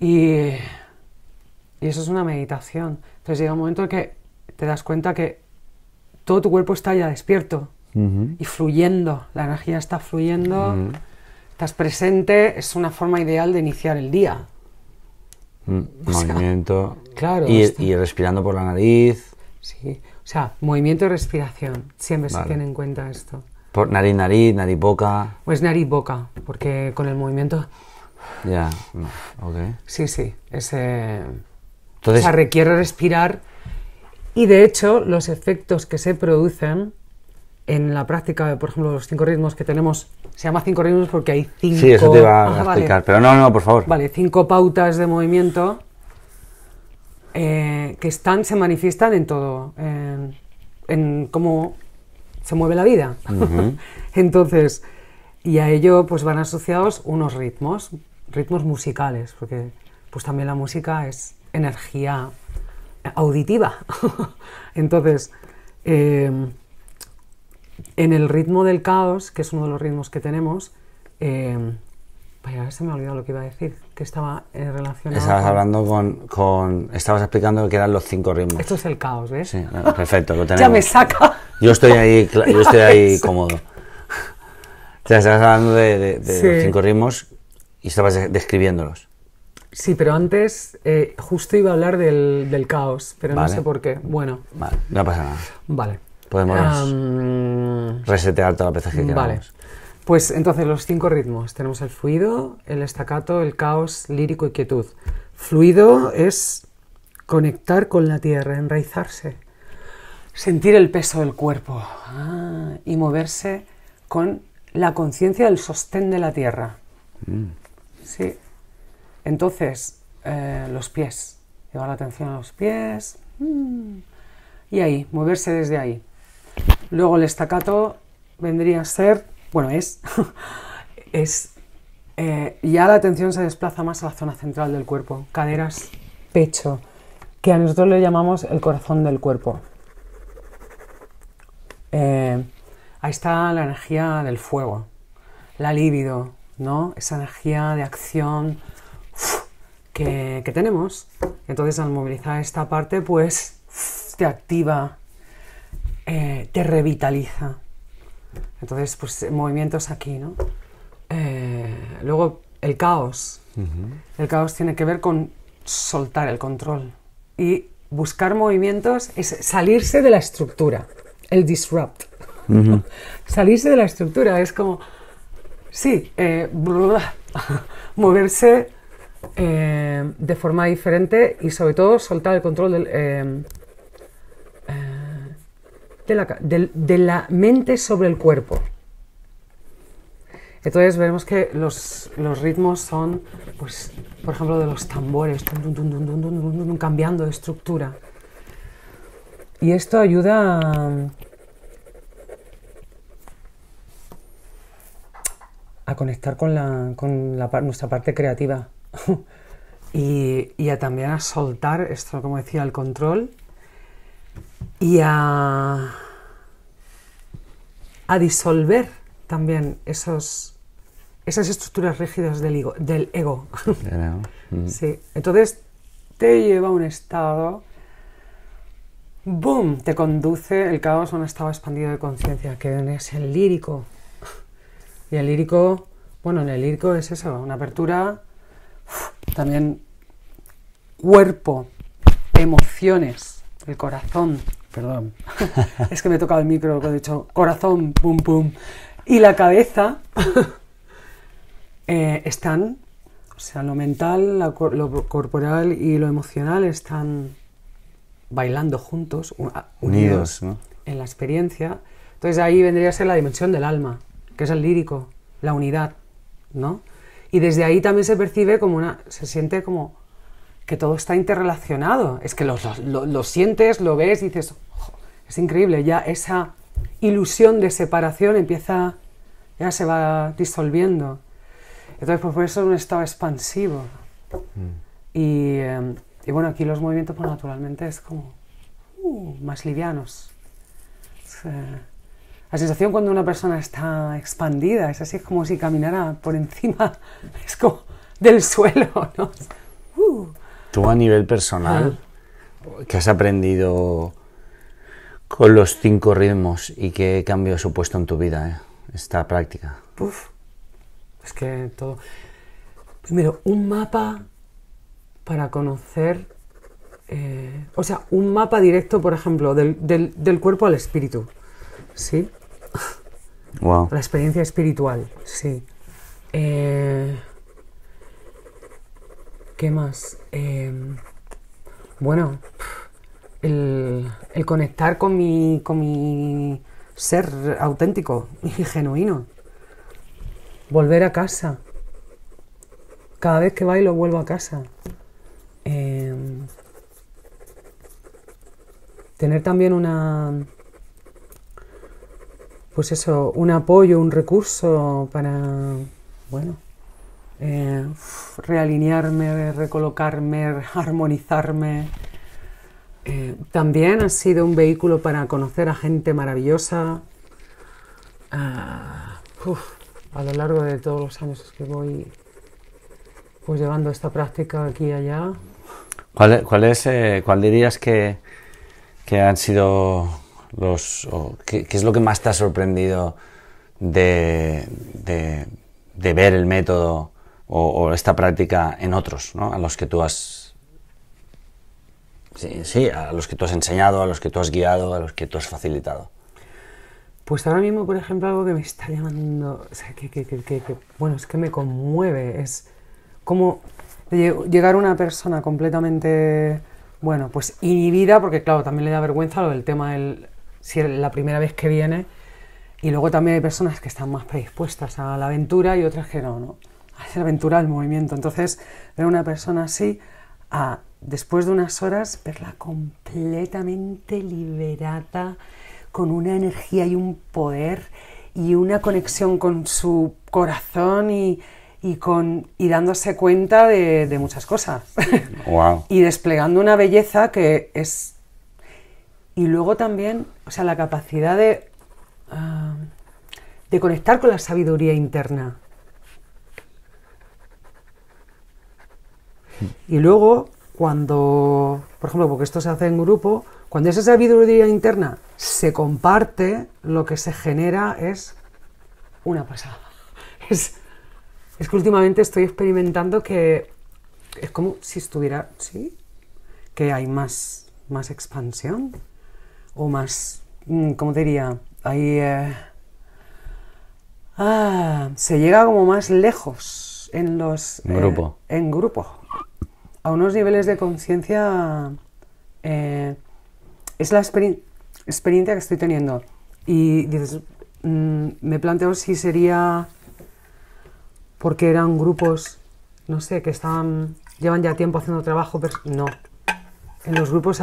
y, eso es una meditación. Entonces llega un momento en que te das cuenta que todo tu cuerpo está ya despierto y fluyendo, la energía está fluyendo, estás presente, es una forma ideal de iniciar el día. Mm, movimiento. Claro. Y, respirando por la nariz. Sí. O sea, movimiento y respiración. Siempre se tiene en cuenta esto. Por nariz, nariz, nariz, boca. Pues nariz, boca, porque con el movimiento ya, ok. Sí, sí. Ese, o requiere respirar y de hecho los efectos que se producen en la práctica por ejemplo, los cinco ritmos que tenemos, se llama cinco ritmos porque hay cinco... Sí, eso ah, explicar, pero no, no, por favor. Vale, cinco pautas de movimiento eh, que están, se manifiestan en todo, en cómo se mueve la vida. Entonces, y a ello pues van asociados unos ritmos ritmos musicales, porque pues también la música es energía auditiva. Entonces, eh, en el ritmo del caos, que es uno de los ritmos que tenemos, eh, se me ha olvidado lo que iba a decir, que estaba en eh, relacionado. Estabas hablando con, Estabas explicando que eran los cinco ritmos. Esto es el caos, ¿ves? Sí, perfecto, lo ya me saca. Yo estoy ahí, yo estoy ahí cómodo. O sea, hablando de, los cinco ritmos y estabas describiéndolos. Sí, pero antes eh, justo iba a hablar del, caos, pero no sé por qué. Bueno. Vale, no pasa nada. Vale. Podemos resetear toda la PCG que Vale. Pues entonces los cinco ritmos. Tenemos el fluido, el estacato, el caos, lírico y quietud. Fluido es conectar con la tierra, enraizarse, sentir el peso del cuerpo ah, y moverse con la conciencia del sostén de la tierra. Mm. Sí. Entonces, eh, los pies. Llevar la atención a los pies. Mm. Y ahí, moverse desde ahí. Luego el estacato vendría a ser, bueno, es, es eh, ya la atención se desplaza más a la zona central del cuerpo, caderas, pecho, que a nosotros le llamamos el corazón del cuerpo. Eh, ahí está la energía del fuego, la libido, esa energía de acción que, tenemos. Entonces al movilizar esta parte, pues te activa, eh, te revitaliza. Entonces, pues movimientos aquí, ¿no? Eh, luego, el caos. El caos tiene que ver con soltar el control. Y buscar movimientos es salirse de la estructura, el disrupt. salirse de la estructura es como, Sí, moverse de forma diferente y sobre todo soltar el control del, de, la, mente sobre el cuerpo. Entonces veremos que los, ritmos son, pues, por ejemplo, de los tambores, cambiando de estructura. Y esto ayuda a conectar con, nuestra parte creativa y, a también a soltar esto, como decía, el control y a, a disolver también esos, esas estructuras rígidas del, ego. Del ego. Mm. Entonces te lleva a un estado, ¡boom! Te conduce el caos a un estado expandido de conciencia, que es el lírico, y el lírico, bueno, en el lírico es eso, una apertura, también cuerpo, emociones, el corazón, perdón, es que me he tocado el micro, he dicho corazón, pum, pum, y la cabeza eh, están, o sea, lo mental, lo, corporal y lo emocional están bailando juntos, unidos, en la experiencia. Entonces ahí vendría a ser la dimensión del alma, que es el lírico, la unidad, ¿no? Y desde ahí también se percibe como una, se siente como que todo está interrelacionado, es que lo, sientes, lo ves, dices, es increíble, ya esa ilusión de separación empieza, ya se va disolviendo. Entonces, pues por eso es un estado expansivo. Mm. Y, eh, y, bueno, aquí los movimientos, pues naturalmente es como uh, más livianos. La sensación cuando una persona está expandida es así, es como si caminara por encima del suelo. ¿no? Uh. Tú a nivel personal, ¿Qué has aprendido con los cinco ritmos y qué cambio ha supuesto en tu vida eh? esta práctica. Uf, es que todo. Primero, un mapa para conocer, eh, o sea, un mapa directo, por ejemplo, del, del cuerpo al espíritu sí. La experiencia espiritual, sí. Eh, ¿Qué más? Eh, bueno, el, conectar con mi, con mi ser auténtico y genuino. Volver a casa. Cada vez que bailo vuelvo a casa. Eh, tener también una pues eso, un apoyo, un recurso para, bueno, eh, realinearme, recolocarme, armonizarme. Eh, también ha sido un vehículo para conocer a gente maravillosa. Ah, a lo largo de todos los años que voy pues, llevando esta práctica aquí y allá. ¿Cuál, eh, dirías que, que han sido los, qué, es lo que más te ha sorprendido de, ver el método o, esta práctica en otros, ¿no? a los que tú has... Sí, sí, a los que tú has enseñado, a los que tú has guiado, a los que tú has facilitado. Pues ahora mismo, por ejemplo, algo que me está llamando, o sea, que, que, que, bueno, es que me conmueve, es como llegar a una persona completamente, bueno, pues inhibida, porque claro, también le da vergüenza lo del tema del si es la primera vez que viene. Y luego también hay personas que están más predispuestas a la aventura y otras que no, ¿no? A hacer aventura al movimiento. Entonces, ver a una persona así, después de unas horas, verla completamente liberada, con una energía y un poder y una conexión con su corazón y, con, dándose cuenta de, muchas cosas. y desplegando una belleza que es y luego también, o sea, la capacidad de, ah, de conectar con la sabiduría interna. Hmm. Y luego, cuando, por ejemplo, porque esto se hace en grupo, cuando esa sabiduría interna se comparte, lo que se genera es una pasada. Es, que últimamente estoy experimentando que es como si estuviera, sí, que hay más, más expansión o más, mm, ¿cómo diría? Ahí eh, ah, se llega como más lejos en los... en eh, grupo. A unos niveles de conciencia... Eh, es la experiencia que estoy teniendo. Y mm, me planteo si sería porque eran grupos, no sé, que están, llevan ya tiempo haciendo trabajo, pero no. En los grupos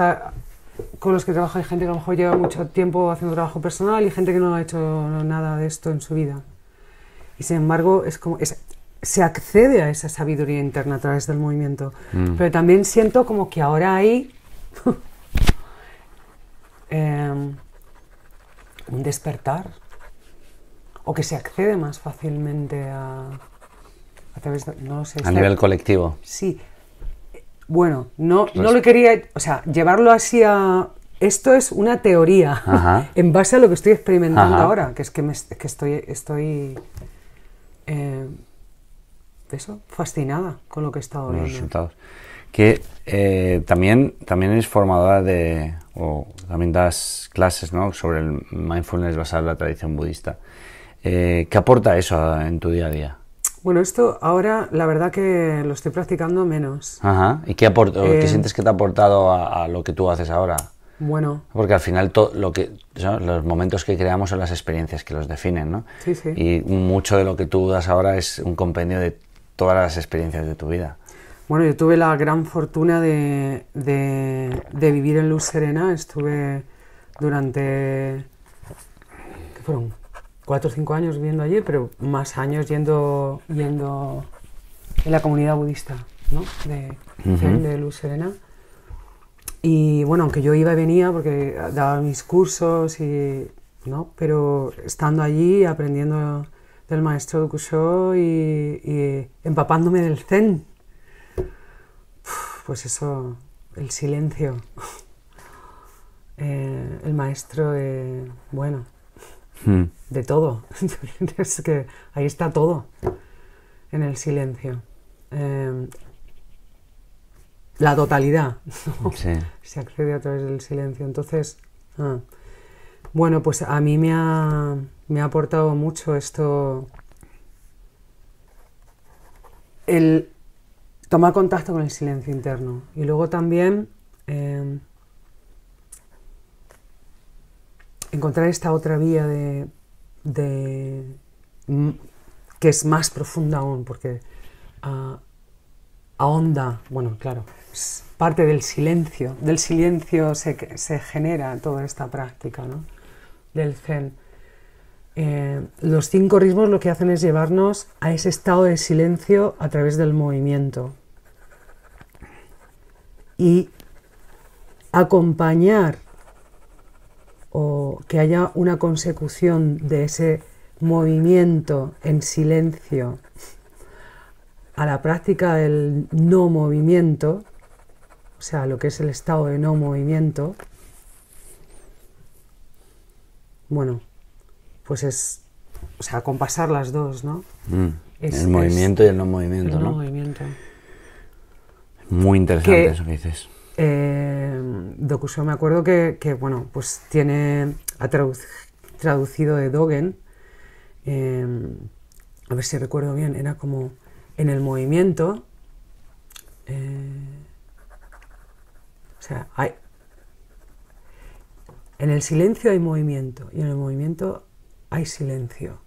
con los que trabajo hay gente que a lo mejor lleva mucho tiempo haciendo trabajo personal y gente que no ha hecho nada de esto en su vida. Y sin embargo, es como, se accede a esa sabiduría interna a través del movimiento. Mm. Pero también siento como que ahora hay em, un despertar o que se accede más fácilmente a, a través de, no a nivel colectivo. Sí, bueno, no, no pues lo quería, o sea, llevarlo así Esto es una teoría en base a lo que estoy experimentando ahora, que es que, estoy, estoy eh, eso, fascinada con lo que he estado viendo. resultados. Que eh, también, también eres formadora de, o también das clases ¿no? sobre el mindfulness basado en la tradición budista. Eh, ¿Qué aporta eso en tu día a día? Bueno, esto ahora la verdad que lo estoy practicando menos. Ajá. ¿Y qué, aporta? ¿qué eh, sientes que te ha aportado a, lo que tú haces ahora? Bueno. Porque al final lo que, los momentos que creamos son las experiencias que los definen, ¿no? Sí, sí. Y mucho de lo que tú das ahora es un compendio de todas las experiencias de tu vida. Bueno, yo tuve la gran fortuna de, de, de vivir en Luz Serena. Estuve durante... ¿Qué fueron? cuatro o cinco años viviendo allí, pero más años yendo, yendo en la comunidad budista ¿no? de, Luz Serena. Y bueno, aunque yo iba y venía porque daba mis cursos y pero estando allí aprendiendo del maestro de y, empapándome del zen, pues eso, el silencio. Eh, el maestro, eh, bueno, Hmm. de todo. es que ahí está todo en el silencio. Em, la totalidad se accede a través del silencio. Entonces, ah. bueno, pues a mí me ha, aportado mucho esto. El tomar contacto con el silencio interno. Y luego también. Em, encontrar esta otra vía de, mm, que es más profunda aún, porque a ah, ahonda, bueno, claro, parte del silencio, del silencio se, genera toda esta práctica del zen. Eh, los cinco ritmos lo que hacen es llevarnos a ese estado de silencio a través del movimiento y acompañar o que haya una consecución de ese movimiento en silencio a la práctica del no movimiento, o sea, lo que es el estado de no movimiento, bueno, pues es, o sea, compasar las dos, ¿no? Mm. el movimiento y el no movimiento, el ¿no? movimiento. Muy interesante eso que dices. Eh, Dokusho, me acuerdo que, bueno, pues tiene, ha traducido de Dogen, eh, a ver si recuerdo bien, era como en el movimiento, eh, o sea, en el silencio hay movimiento y en el movimiento hay silencio.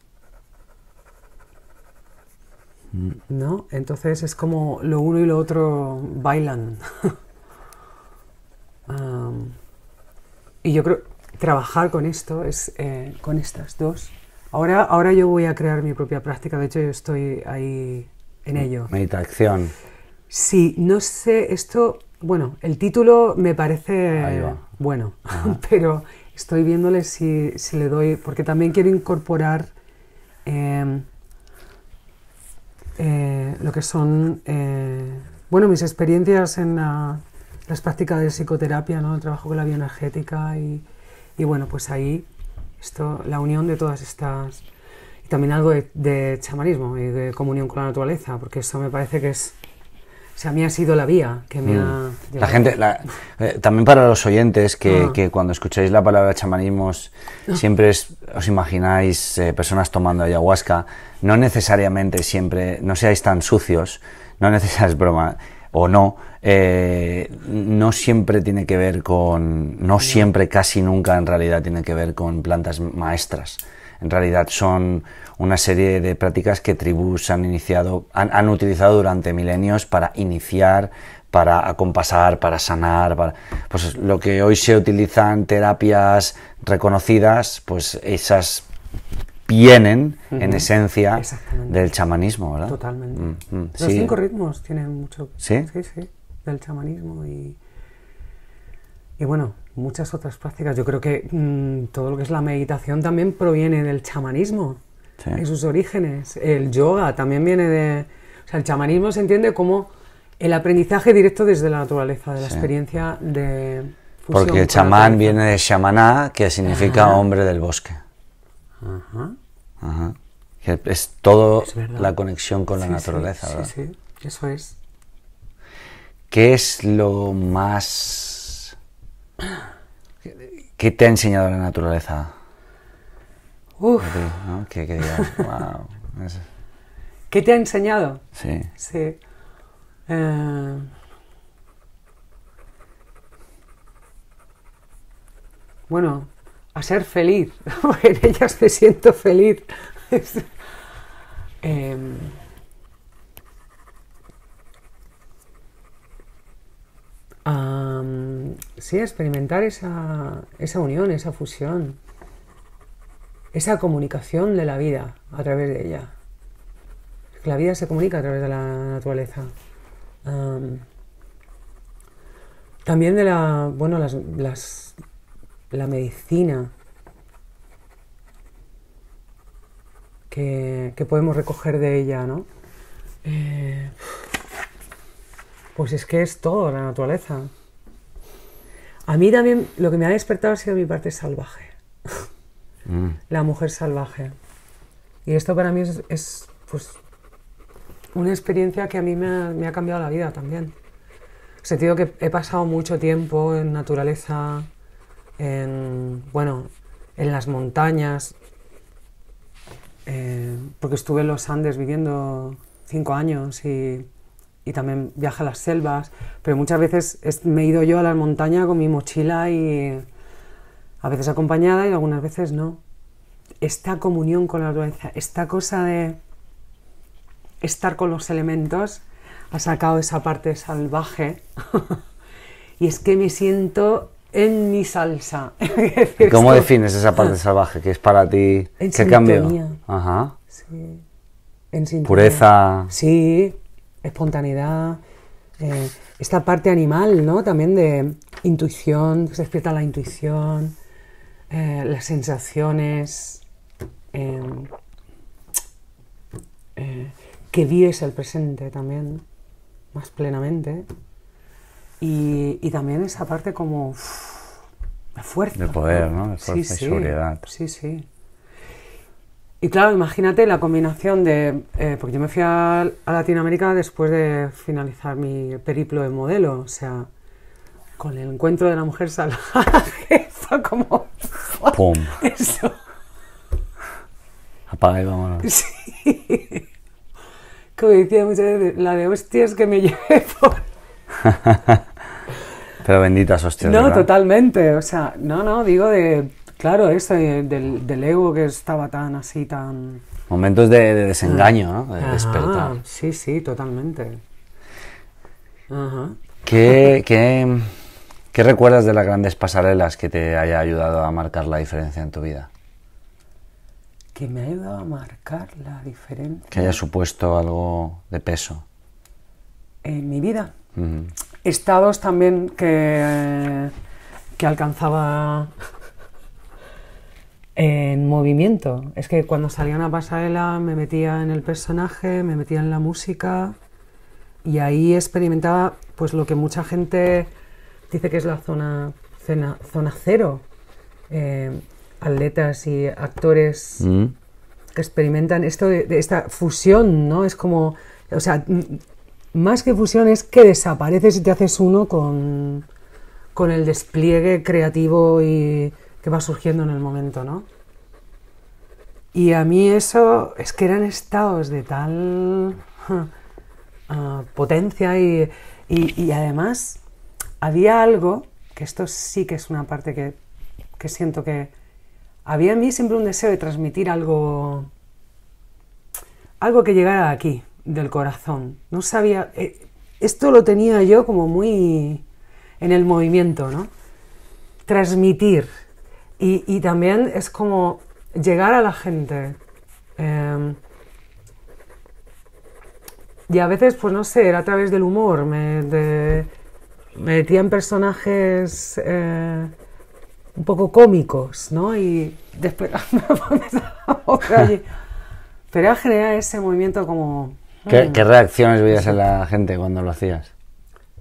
Mm. ¿No? Entonces es como lo uno y lo otro bailan. y yo creo trabajar con esto es eh, con estas dos. Ahora, ahora yo voy a crear mi propia práctica, de hecho yo estoy ahí en mm, ello. Meditación. Sí, no sé, esto, bueno, el título me parece bueno, pero estoy viéndole si, le doy, porque también quiero incorporar em, eh, lo que son, eh, bueno, mis experiencias en... la las prácticas de psicoterapia, ¿no? el trabajo con la bioenergética y, y bueno, pues ahí esto, la unión de todas estas y también algo de, de, chamanismo y de comunión con la naturaleza, porque eso me parece que es o sea, a mí ha sido la vía que me mm. ha... La gente, eh, también para los oyentes, que, ah. que, cuando escucháis la palabra chamanismo ah. siempre os imagináis eh, personas tomando ayahuasca, no necesariamente siempre, no seáis tan sucios, no necesarias broma, o no, eh, no siempre tiene que ver con, no siempre, casi nunca en realidad tiene que ver con plantas maestras. En realidad son una serie de prácticas que tribus han iniciado, han, utilizado durante milenios para iniciar, para acompasar, para sanar, para, pues lo que hoy se utilizan terapias reconocidas, pues esas vienen en esencia del chamanismo, ¿verdad? Totalmente. Mm, mm. Los cinco ritmos tienen mucho. ¿Sí? Sí, del chamanismo y. Y bueno, muchas otras prácticas. Yo creo que mm, todo lo que es la meditación también proviene del chamanismo, De sus orígenes. El yoga también viene de. O sea, el chamanismo se entiende como el aprendizaje directo desde la naturaleza, de la experiencia de. Porque el chamán viene de shamaná, que significa hombre del bosque. Ajá. Ajá. es todo la conexión con la naturaleza, Sí, eso es. ¿Qué es lo más... ¿Qué te ha enseñado la naturaleza? Uf. ¿Qué te ha enseñado? Sí. Sí. Eh, bueno, a ser feliz. en ellas me siento feliz. Em, sí, experimentar esa, esa, unión, esa fusión, esa comunicación de la vida a través de ella. La vida se comunica a través de la naturaleza. también de la, bueno, las la medicina que, podemos recoger de ella, ¿no? Eh, pues es que es todo, la naturaleza. A mí también lo que me ha despertado ha sido mi parte salvaje, mm. la mujer salvaje. Y esto para mí es, pues, una experiencia que a mí me ha, me ha cambiado la vida también. En el sentido que he pasado mucho tiempo en naturaleza, en, bueno, en las montañas, eh, porque estuve en los Andes viviendo cinco años y, también viaja a las selvas, pero muchas veces me he ido yo a la montaña con mi mochila y a veces acompañada y algunas veces no. Esta comunión con la naturaleza, esta cosa de estar con los elementos, ha sacado esa parte salvaje. y es que me siento en mi salsa. ¿Cómo defines esa parte salvaje que es para ti? En ¿Qué Ajá. En sintonía. Pureza. Sí, espontaneidad. Eh, esta parte animal, ¿no? También de intuición, se despierta la intuición, eh, las sensaciones. Em, eh, que vives el presente también más plenamente. Y, también esa parte como de fuerza. De poder, ¿no? De sí, sí, seguridad. Y claro, imagínate la combinación de. Eh, porque yo me fui a, Latinoamérica después de finalizar mi periplo de modelo, o sea, con el encuentro de la mujer salvaje, fue como. ¡Pum! Eso. Apaga y vámonos. Sí. Como decía muchas veces, la de hostias que me llevé por Pero bendita hostias. No, totalmente. O sea, no, no, digo de. Claro, esto del, ego que estaba tan así, tan. Momentos de, desengaño, ¿no? De despertar. Sí, sí, totalmente. ¿Qué, qué, qué recuerdas de las grandes pasarelas que te haya ayudado a marcar la diferencia en tu vida? que me ha ayudado a marcar la diferencia. Que haya supuesto algo de peso. En mi vida. Estados también que, que alcanzaba en movimiento. Es que cuando salía una pasarela me metía en el personaje, me metía en la música y ahí experimentaba pues lo que mucha gente dice que es la zona, zona cero. Eh, atletas y actores que experimentan esto de, esta fusión, ¿no? Es como, o sea, más que fusión es que desapareces y te haces uno con, el despliegue creativo y que va surgiendo en el momento, ¿no? Y a mí eso es que eran estados de tal ah, potencia y, además había algo, que esto sí que es una parte que, que siento que había en mí siempre un deseo de transmitir algo, algo que llegara aquí, del corazón. No sabía, eh, esto lo tenía yo como muy en el movimiento, ¿no? Transmitir. Y, también es como llegar a la gente. Em, y a veces, pues no sé, era a través del humor. Me, metía en personajes eh, un poco cómicos, ¿no? Y después me allí. Pero era generar ese movimiento como ¿Qué, reacciones veías en la gente cuando lo hacías?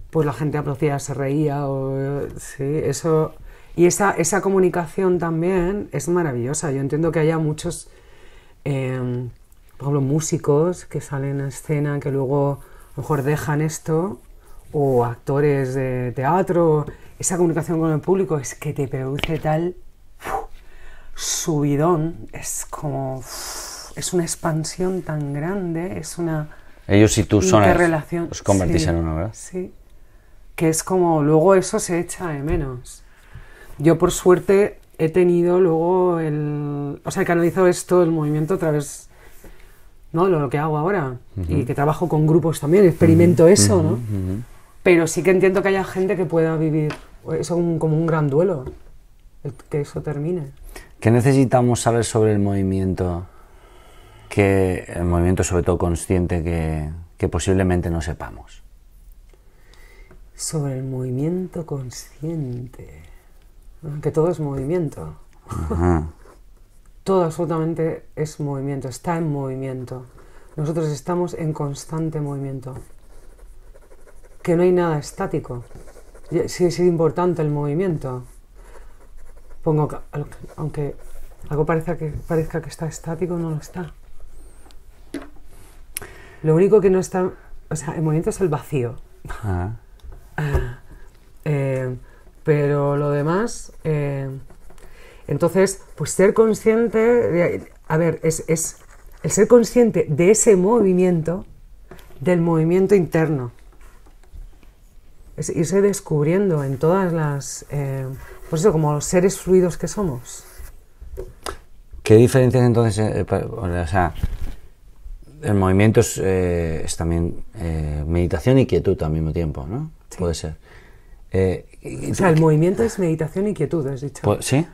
Pues la gente aplaudía, se reía, o, sí, eso... Y esa, esa comunicación también es maravillosa. Yo entiendo que haya muchos, em, por ejemplo, músicos que salen a escena, que luego a lo mejor dejan esto, o actores de teatro, esa comunicación con el público es que te produce tal subidón, es como es una expansión tan grande, es una... Ellos y tú son... Relación. convertís en uno, ¿verdad? Sí. Que es como, luego eso se echa de menos. Yo por suerte he tenido luego el... O sea, he canalizado esto, el movimiento a través... ¿no? Lo, que hago ahora. Y que trabajo con grupos también, experimento eso, ¿no? Pero sí que entiendo que haya gente que pueda vivir eh, eso como un gran duelo, que eso termine. ¿Qué necesitamos saber sobre el movimiento que el movimiento sobre todo consciente que, posiblemente no sepamos. Sobre el movimiento consciente. Que todo es movimiento. Todo absolutamente es movimiento, está en movimiento. Nosotros estamos en constante movimiento. Que no hay nada estático. si es importante el movimiento. Pongo, aunque algo parezca que, parezca que está estático, no lo está. Lo único que no está. O sea, el movimiento es el vacío. Ah. Ah. Eh, pero lo demás. Eh, entonces, pues ser consciente. a ver, es, es el ser consciente de ese movimiento, del movimiento interno. Es irse descubriendo en todas las. Eh, pues eso, como los seres fluidos que somos. ¿Qué diferencias entonces, eh, o sea, el movimiento es, eh, también eh, meditación y quietud al mismo tiempo, ¿no? Sí. Puede ser. Eh, o sea, el movimiento es meditación y quietud, has dicho. Pues, ¿Sí?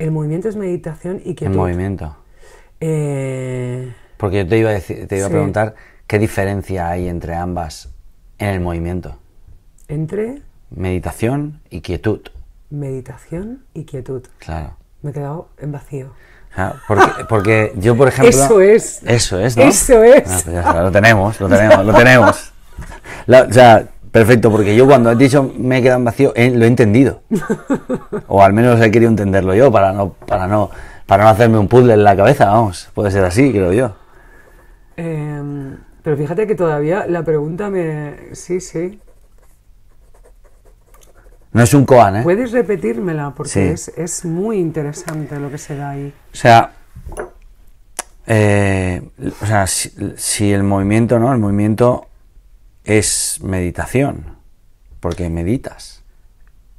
El movimiento es meditación y quietud. El movimiento. Porque yo te iba a, te iba a preguntar qué diferencia hay entre ambas en el movimiento. Entre. Meditación y quietud. Meditación y quietud. Claro. Me he quedado en vacío. Ah, porque, yo, por ejemplo... Eso es. Eso es, ah, pues lo tenemos, lo tenemos, lo tenemos. o sea, perfecto, porque yo cuando has dicho me he quedado vacío, lo he entendido. O al menos he querido entenderlo yo para no, para no, para no hacerme un puzzle en la cabeza, vamos. Puede ser así, creo yo. Em, pero fíjate que todavía la pregunta me... Sí, sí. No es un koan, ¿eh? Puedes repetírmela porque es, es, muy interesante lo que se da ahí. O sea, eh, o sea si, el movimiento, ¿no? El movimiento es meditación, porque meditas.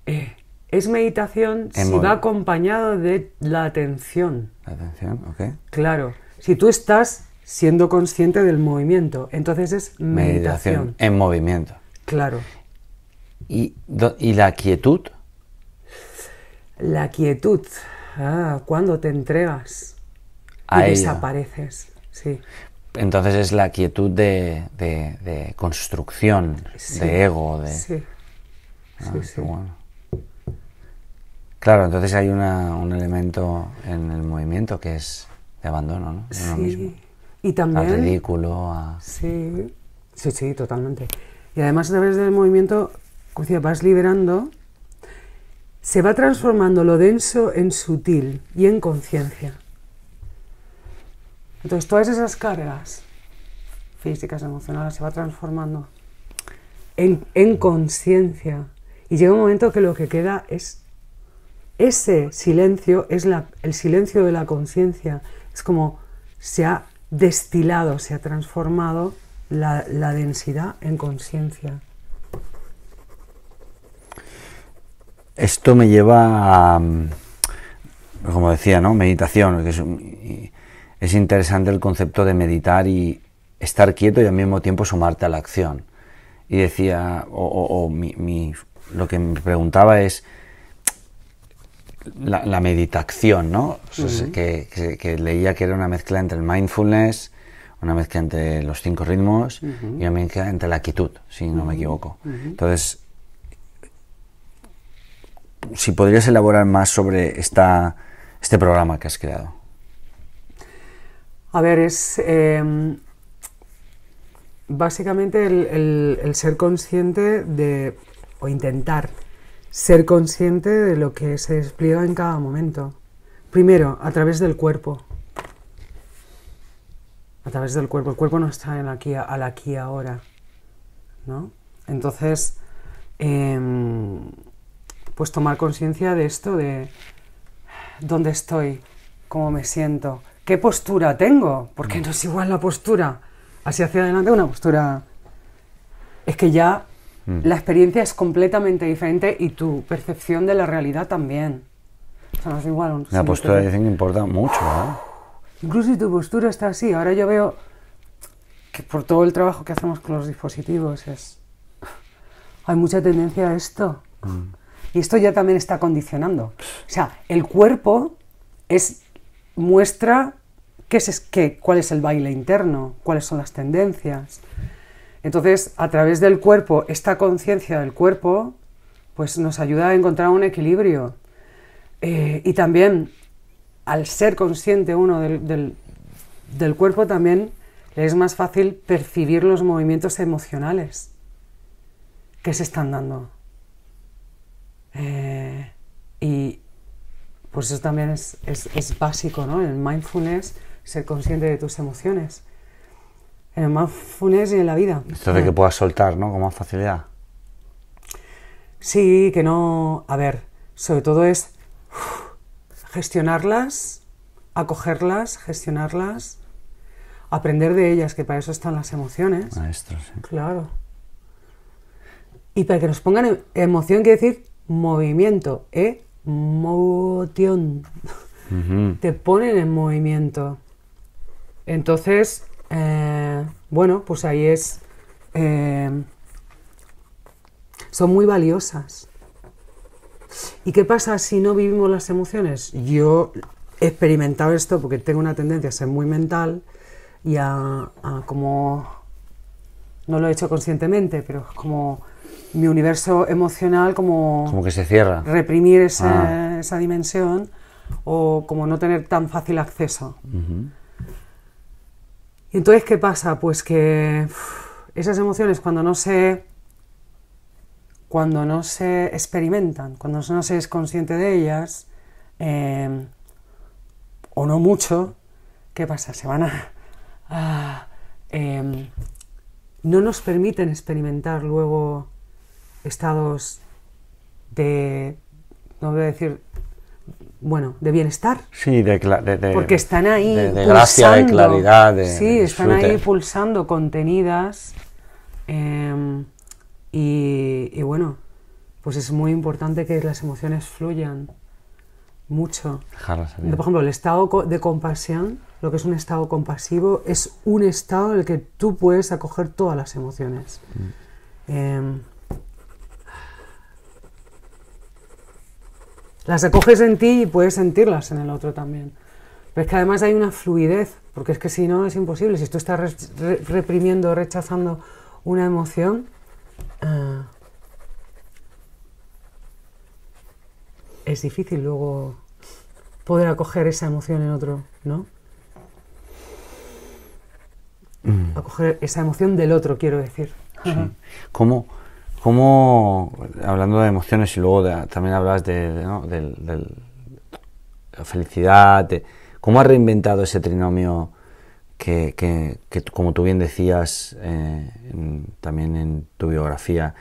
Eh, es meditación si va acompañado de la atención. La atención, ok. Claro, si tú estás siendo consciente del movimiento, entonces es meditación. meditación en movimiento. Claro. ¿Y, la quietud? La quietud. Ah, cuando te entregas a desapareces. Sí. Entonces es la quietud de, de, construcción, de ego, de. Sí. Ah, bueno. Claro, entonces hay un elemento en el movimiento que es de abandono, ¿no? De Y también. ridículo, a... Sí. Sí, sí, totalmente. Y además a través del movimiento vas liberando, se va transformando lo denso en sutil y en conciencia. Entonces todas esas cargas físicas, emocionales, se va transformando en, conciencia. Y llega un momento que lo que queda es ese silencio, es el silencio de la conciencia. Es como se ha destilado, se ha transformado la densidad en conciencia. esto me lleva a, mm, como decía, ¿no? Meditación. es, interesante el concepto de meditar y estar quieto y al mismo tiempo sumarte a la acción. Y decía, o, lo que me preguntaba es la, meditación, ¿no? Pues que, leía que era una mezcla entre el mindfulness, una mezcla entre los cinco ritmos y una mezcla entre la quietud, si no me equivoco. Entonces, si podrías elaborar más sobre esta, este programa que has creado. A ver, es em, básicamente el, ser consciente de, o intentar ser consciente de lo que se despliega en cada momento. Primero, a través del cuerpo. A través del cuerpo. El cuerpo no está en aquí, al aquí ahora. ¿no? Entonces, em, pues tomar conciencia de esto, de dónde estoy, cómo me siento, qué postura tengo, porque mm. no es igual la postura así hacia adelante una postura. Es que ya mm. la experiencia es completamente diferente y tu percepción de la realidad también. O sea, no es igual. la postura dicen que importa mucho. ¿no? Incluso si tu postura está así, ahora yo veo que por todo el trabajo que hacemos con los dispositivos es hay mucha tendencia a esto. Mm. Y esto ya también está condicionando. O sea, el cuerpo es muestra qué es, qué, cuál es el baile interno, cuáles son las tendencias. Entonces, a través del cuerpo, esta conciencia del cuerpo, pues nos ayuda a encontrar un equilibrio. Eh, y también, al ser consciente uno del cuerpo, también le es más fácil percibir los movimientos emocionales que se están dando. Eh, y pues eso también es, básico, ¿no? el mindfulness, ser consciente de tus emociones. En el mindfulness y en la vida. Esto de que puedas soltar, ¿no? Con más facilidad. Sí, que no. A ver, sobre todo es gestionarlas, acogerlas, gestionarlas, aprender de ellas, que para eso están las emociones. Maestros. Claro. Y para que nos pongan em, emoción, quiere decir movimiento, ¿eh? Motion. Te ponen en movimiento. Entonces, eh, bueno, pues ahí es... Eh, son muy valiosas. ¿Y qué pasa si no vivimos las emociones? Yo he experimentado esto porque tengo una tendencia a ser muy mental y a, a como, no lo he hecho conscientemente, pero es como mi universo emocional como... Como que se cierra. Reprimir ah. esa, dimensión o como no tener tan fácil acceso. Y entonces, ¿qué pasa? Pues que esas emociones cuando no se cuando no se experimentan, cuando no se es consciente de ellas, em, o no mucho, ¿qué pasa? Se van a... Em, no nos permiten experimentar luego estados de, no voy a decir, bueno, de bienestar. Sí, de, porque están ahí de, pulsando, gracia, de claridad, sí, están ahí pulsando contenidas em, y, bueno, pues es muy importante que las emociones fluyan mucho. Por ejemplo, el estado de compasión, lo que es un estado compasivo, es un estado en el que tú puedes acoger todas las emociones. Mm. Em, Las acoges en ti y puedes sentirlas en el otro también. Pero es que además hay una fluidez, porque es que si no es imposible. Si tú estás reprimiendo o reprimiendo, rechazando una emoción, ah, es difícil luego poder acoger esa emoción en otro, ¿no? Mm. Acoger esa emoción del otro, quiero decir. ¿Cómo, ¿Cómo, hablando de emociones y luego también hablas de, la felicidad, cómo has reinventado ese trinomio que, como tú bien decías eh, también en tu biografía,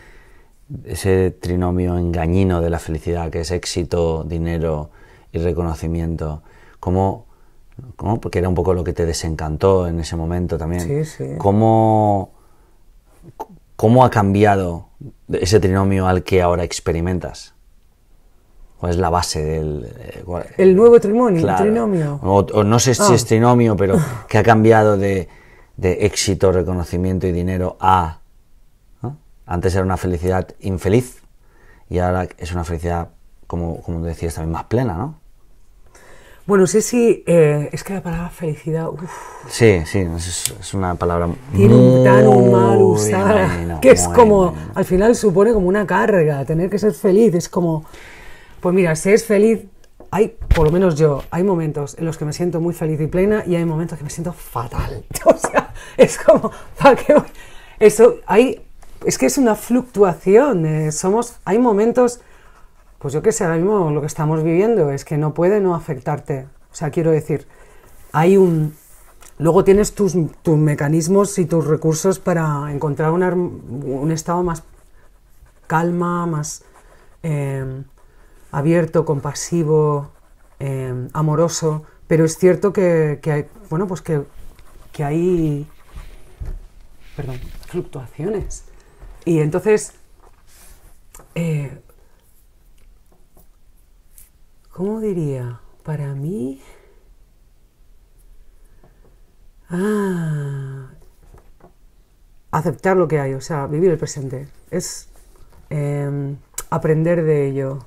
ese trinomio engañino de la felicidad que es éxito, dinero y reconocimiento? ¿Cómo, ¿Cómo? Porque era un poco lo que te desencantó en ese momento también. Sí, sí. ¿Cómo, ¿Cómo ha cambiado ese trinomio al que ahora experimentas? ¿Cuál es la base del...? Eh, el eh, nuevo trinomio. no sé si ah. es trinomio, pero que ha cambiado de, éxito, reconocimiento y dinero a... Antes era una felicidad infeliz y ahora es una felicidad, como, como decías también, más plena, ¿no? Bueno, sé si. Eh, es que la palabra felicidad. sí, sí, es, una palabra. que es como. Al final supone como una carga, tener que ser feliz. Es como. Pues mira, si es feliz, hay, por lo menos yo, hay momentos en los que me siento muy feliz y plena y hay momentos que me siento fatal. O sea, es como. Eso, hay. Es que es una fluctuación. Eh, somos. Hay momentos pues yo qué sé, ahora mismo lo que estamos viviendo es que no puede no afectarte. O sea, quiero decir, hay un... Luego tienes tus, mecanismos y tus recursos para encontrar un estado más calma, más eh, abierto, compasivo, eh, amoroso. Pero es cierto que, hay, bueno, pues que, hay perdón, fluctuaciones. Y entonces, eh, ¿Cómo diría? Para mí... Ah, aceptar lo que hay, o sea, vivir el presente. Es em, aprender de ello.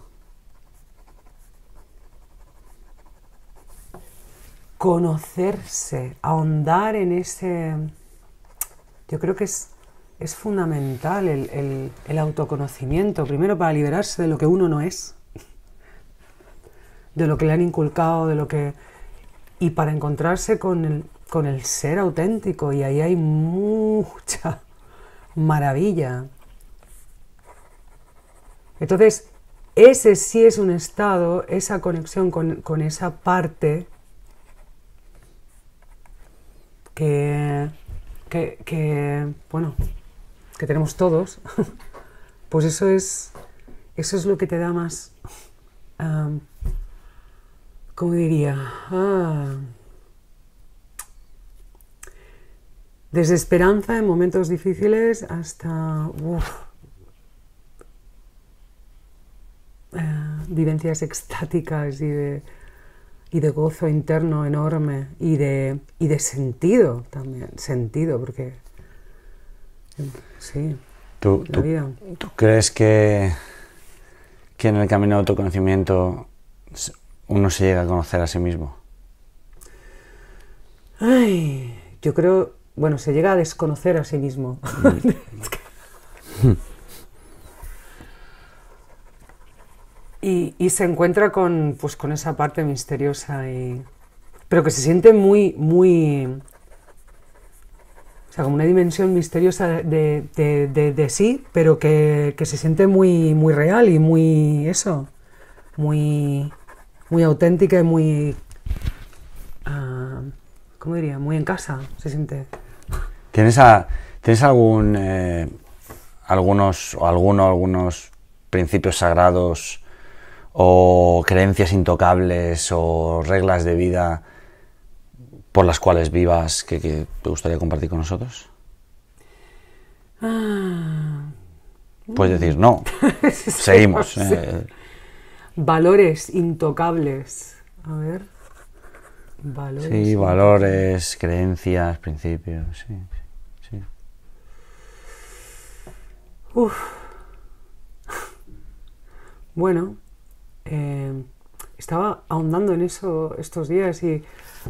Conocerse, ahondar en ese... Yo creo que es, fundamental el autoconocimiento, primero para liberarse de lo que uno no es de lo que le han inculcado, de lo que... Y para encontrarse con el, con el ser auténtico, y ahí hay mucha maravilla. Entonces, ese sí es un estado, esa conexión con, esa parte que, que, que, bueno, que tenemos todos, pues eso es, eso es lo que te da más ¿cómo diría? Ah". desde esperanza en momentos difíciles hasta eh, vivencias extáticas y de, gozo interno enorme y de, sentido también, sentido, porque sí, ¿Tú, crees que, que en el camino de autoconocimiento uno se llega a conocer a sí mismo? Ay, yo creo, bueno, se llega a desconocer a sí mismo. Mm. y, se encuentra con, pues, con esa parte misteriosa y... Pero que se siente muy, muy... O sea, como una dimensión misteriosa de, sí, pero que, que, se siente muy, muy real y muy eso, muy muy auténtica y muy... Ah, ¿Cómo diría? Muy en casa, se siente. ¿Tienes, a, ¿tienes algún... Eh, algunos, alguno, algunos principios sagrados o creencias intocables o reglas de vida por las cuales vivas que, te gustaría compartir con nosotros? Ah. Puedes mm. decir, no, seguimos. Eh valores intocables. A ver. Valores. Sí, valores, creencias, principios, sí. sí. Bueno, eh, estaba ahondando en eso estos días y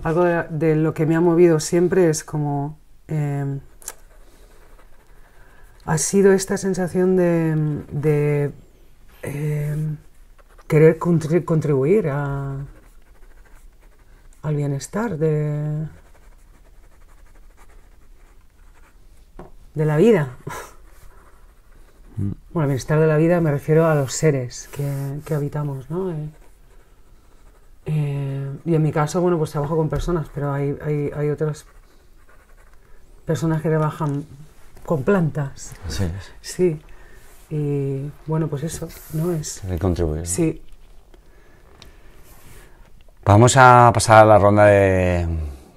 algo de, lo que me ha movido siempre es como... Em, ha sido esta sensación de, em, querer contribuir a, al bienestar de, de la vida. Mm. Bueno, bienestar de la vida me refiero a los seres que, habitamos, ¿no? Eh, eh, y en mi caso, bueno, pues trabajo con personas, pero hay, hay, hay otras personas que trabajan con plantas. Sí. Sí. Y bueno, pues eso, ¿no? Es contribuir. Sí. Vamos a pasar a la ronda de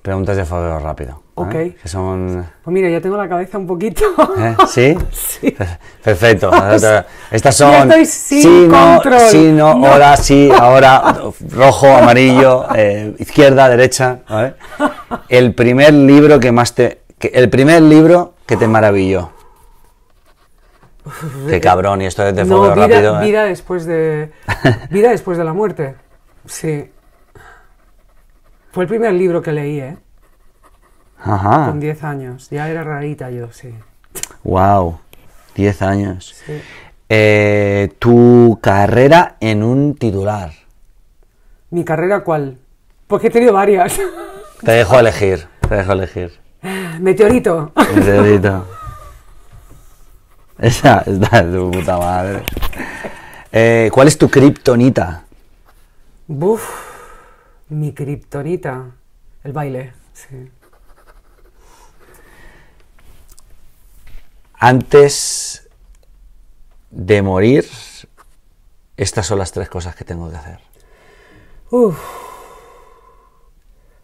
preguntas de fuego rápido. Ok. Que son... Pues mira, ya tengo la cabeza un poquito. ¿Eh? ¿Sí? ¿Sí? Perfecto. Pues estas son... Estoy control. No, sí, no, ahora, sí, ahora, rojo, amarillo, eh, izquierda, derecha. El primer libro que más te... el primer libro que te maravilló. Qué eh, cabrón, y esto es de fuego rápido. ¿eh? Vida, después de, vida después de la muerte. Sí. Fue el primer libro que leí, ¿eh? Ajá. Con 10 años. Ya era rarita yo, sí. Wow, 10 años. Sí. Eh, tu carrera en un titular. ¿Mi carrera cuál? Porque he tenido varias. Te dejo elegir, te dejo elegir. Meteorito. Meteorito. Esa es tu puta madre. Eh, ¿Cuál es tu kriptonita? Buf, mi kriptonita. El baile, sí. Antes de morir, estas son las tres cosas que tengo que hacer. Uf.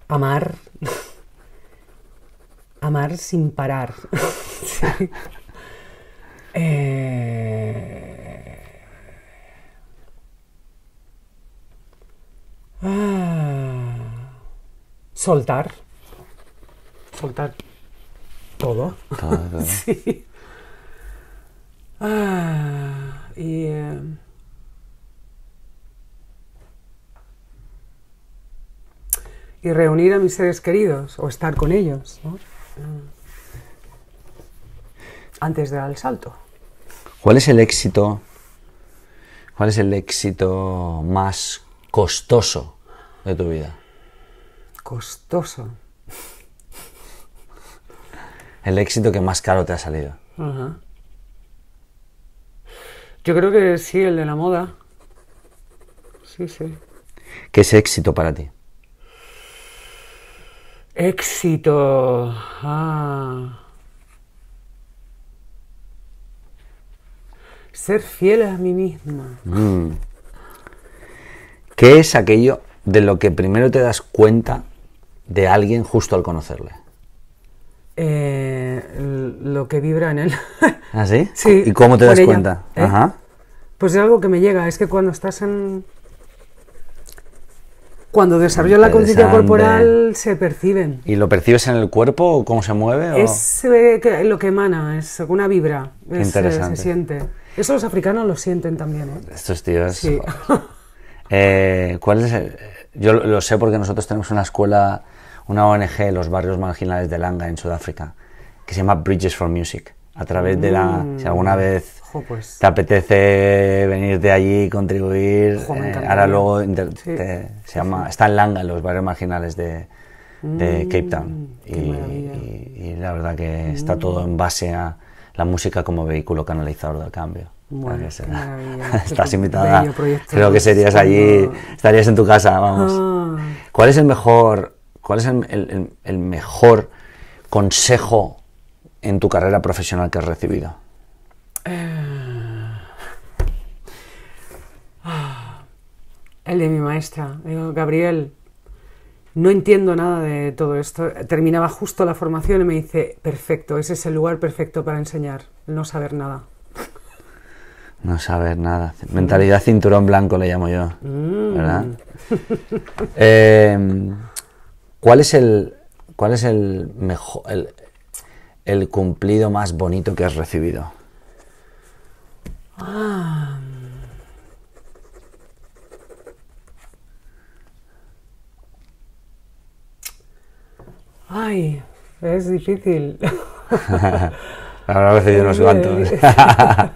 Amar. Amar sin parar. sí. Eh, ah, soltar. Soltar todo. Ah, eh, y. reunir a mis seres queridos o estar con ellos. ¿no? antes de dar el salto. ¿Cuál es el éxito? ¿Cuál es el éxito más costoso de tu vida? Costoso. El éxito que más caro te ha salido. Yo creo que sí, el de la moda. Sí, sí. ¿Qué es éxito para ti? Éxito. Ah. ser fiel a mí misma. Mm. ¿Qué es aquello de lo que primero te das cuenta de alguien justo al conocerle? Eh, lo que vibra en él. ¿Ah, sí? sí ¿Y cómo te das cuenta? ¿eh? Ajá. Pues es algo que me llega, es que cuando estás en... Cuando desarrollas la conciencia corporal se perciben. ¿Y lo percibes en el cuerpo o cómo se mueve? Es eh, lo que emana, es una vibra, es, Interesante. se siente. Eso los africanos lo sienten también, ¿eh? Estos tíos... Eh, ¿Cuál es Yo lo sé porque nosotros tenemos una escuela, una ONG en los barrios marginales de Langa, en Sudáfrica, que se llama Bridges for Music. A través de la... Mm. Si alguna vez pues. te apetece venir de allí y contribuir, eh, ahora luego se llama... Está en Langa, en los barrios marginales de, de Cape Town. Mm, y, la verdad que está todo en base a la música como vehículo canalizador del cambio. Estás invitada. Creo que serías allí, estarías en tu casa, vamos. Ah. ¿Cuál es el mejor, cuál es el, mejor consejo en tu carrera profesional que has recibido? Eh. Ah. El de mi maestra, digo, Gabriel, no entiendo nada de todo esto. Terminaba justo la formación y me dice, perfecto, ese es el lugar perfecto para enseñar, no saber nada. No saber nada. Mentalidad cinturón blanco le llamo yo. Mm. ¿Verdad? Em, ¿Cuál es el, cuál es el mejor, el cumplido más bonito que has recibido? Ah. Ay, es difícil. Ahora a veces yo no sé cuánto.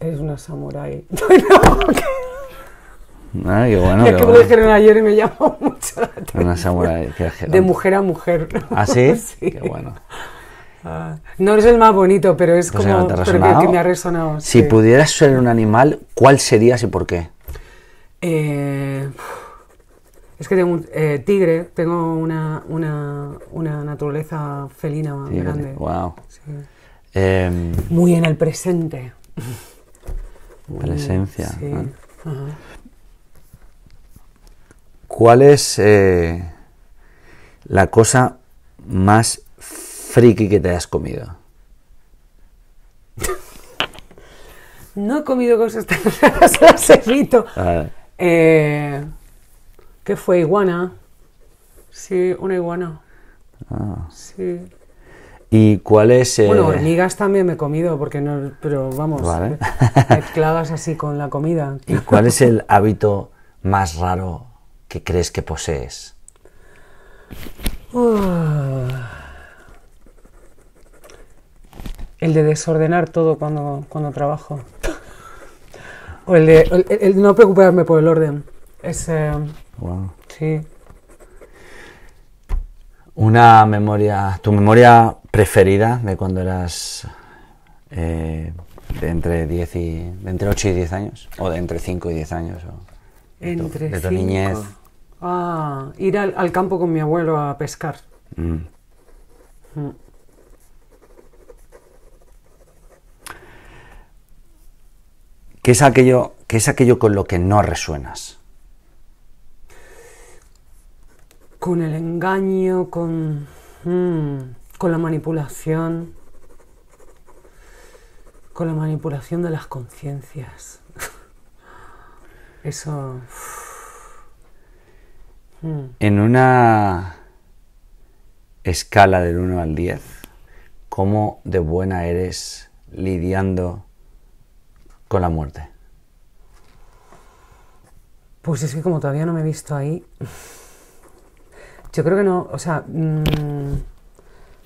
Es una samurái. Ay, qué bueno. Es que me dijeron ayer y me llamó mucho la atención. Una samurái. De mujer a mujer. ¿Ah, sí? Qué bueno. Ah, no es el más bonito, pero es como pero que, que, me ha resonado. Si pudieras ser un animal, ¿cuál serías y por qué? Eh, es que tengo un eh, tigre, tengo una, naturaleza felina grande. Wow. Em, Muy en el presente. Presencia. Sí. ¿Cuál es eh, la cosa más friki que te has comido? no he comido cosas tan raras, ¿Qué fue? ¿Iguana? Sí, una iguana. Ah. Sí. ¿Y cuál es...? el. Eh? Bueno, hormigas también me he comido, porque no, pero vamos, mezcladas así con la comida. ¿Y cuál es el hábito más raro que crees que posees? Uh. el de desordenar todo cuando, cuando trabajo. O el de no preocuparme por el orden. Ese. Wow. Sí. Una memoria, tu memoria preferida de cuando eras eh, de entre 10 entre 8 y 10 años o de entre 5 y 10 años o entre de tu, de tu niñez. Ah, ir al, campo con mi abuelo a pescar. Mm. mm. es aquello, qué es aquello con lo que no resuenas? con el engaño, con, mm, con la manipulación, con la manipulación de las conciencias. Eso... Mm. En una escala del 1 al 10, ¿cómo de buena eres lidiando con la muerte? Pues es que como todavía no me he visto ahí, yo creo que no, o sea, mm,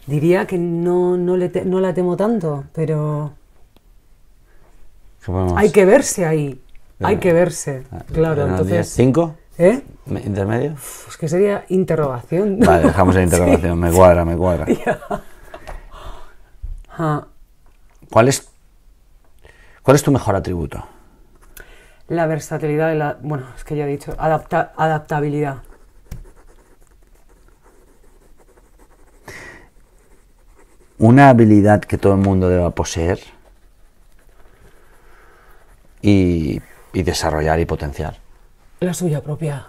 diría que no, le no la temo tanto, pero... Hay que verse ahí, eh, hay que verse, eh, claro, entonces... ¿Cinco? ¿Eh? ¿Intermedio? Pues que sería interrogación. Vale, dejamos la interrogación, me cuadra, me cuadra. ¿Cuál, es, ¿Cuál es tu mejor atributo? La versatilidad y la... Bueno, es que ya he dicho, adaptabilidad. una habilidad que todo el mundo deba poseer y, desarrollar y potenciar. La suya propia.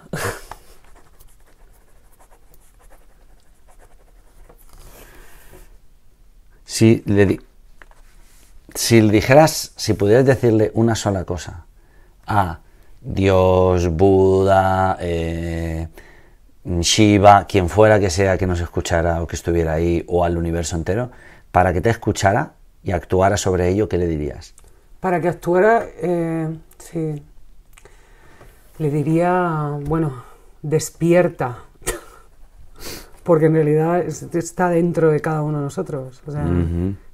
si le, si dijeras, si pudieras decirle una sola cosa a Dios, Buda, eh, Mm, Shiva, quien fuera que sea que nos escuchara o que estuviera ahí o al universo entero, para que te escuchara y actuara sobre ello, ¿qué le dirías? Para que actuara, eh, sí. Le diría, bueno, despierta. Porque en realidad está dentro de cada uno de nosotros. O sea,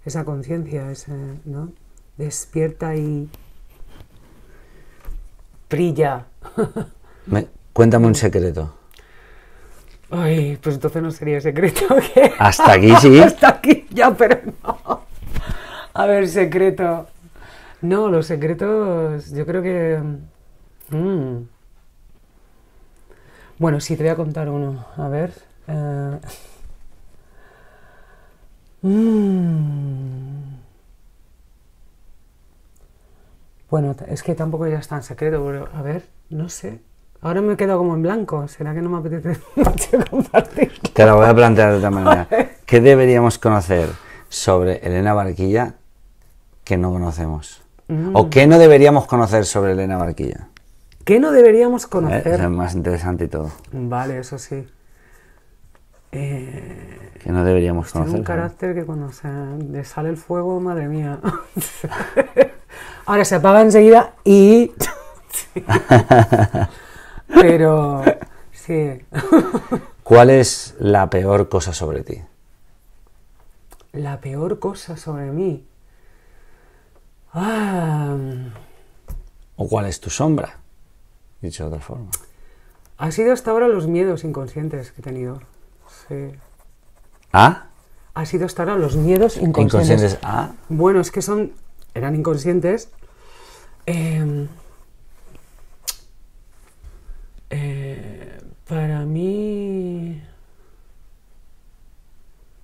esa conciencia, ¿no? Despierta y brilla. cuéntame un secreto. Ay, pues entonces no sería secreto. Hasta aquí sí. Hasta aquí ya, pero no. A ver, secreto. No, los secretos, yo creo que. Mm. Bueno, sí, te voy a contar uno. A ver. Eh. Mm. Bueno, es que tampoco ya es tan secreto, pero a ver, no sé. Ahora me he quedado como en blanco. ¿Será que no me apetece compartir? Te la voy a plantear de otra manera. ¿Qué deberíamos conocer sobre Elena Barquilla que no conocemos? ¿O mm. qué no deberíamos conocer sobre Elena Barquilla? ¿Qué no deberíamos eh, conocer? es más interesante y todo. Vale, eso sí. Eh, que no deberíamos conocer. Tiene un carácter que cuando le sale el fuego, madre mía. Ahora se apaga enseguida y... Pero sí. ¿Cuál es la peor cosa sobre ti? La peor cosa sobre mí. Ah. Mm. ¿O cuál es tu sombra? Dicho de otra forma. Ha sido hasta ahora los miedos inconscientes que he tenido. Sí. ¿Ah? Ha sido hasta ahora los miedos inconscientes. Inconscientes, ¿ah? Bueno, es que son. eran inconscientes. Em,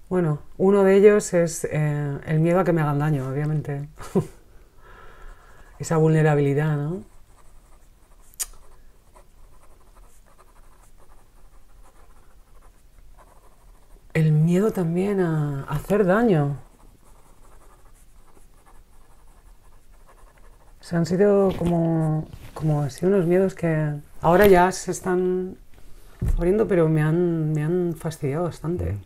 Bueno, uno de ellos es eh, el miedo a que me hagan daño, obviamente. Esa vulnerabilidad, ¿no? El miedo también a hacer daño. O han sido como, como así unos miedos que ahora ya se están abriendo, pero me han, me han fastidiado bastante. Mm.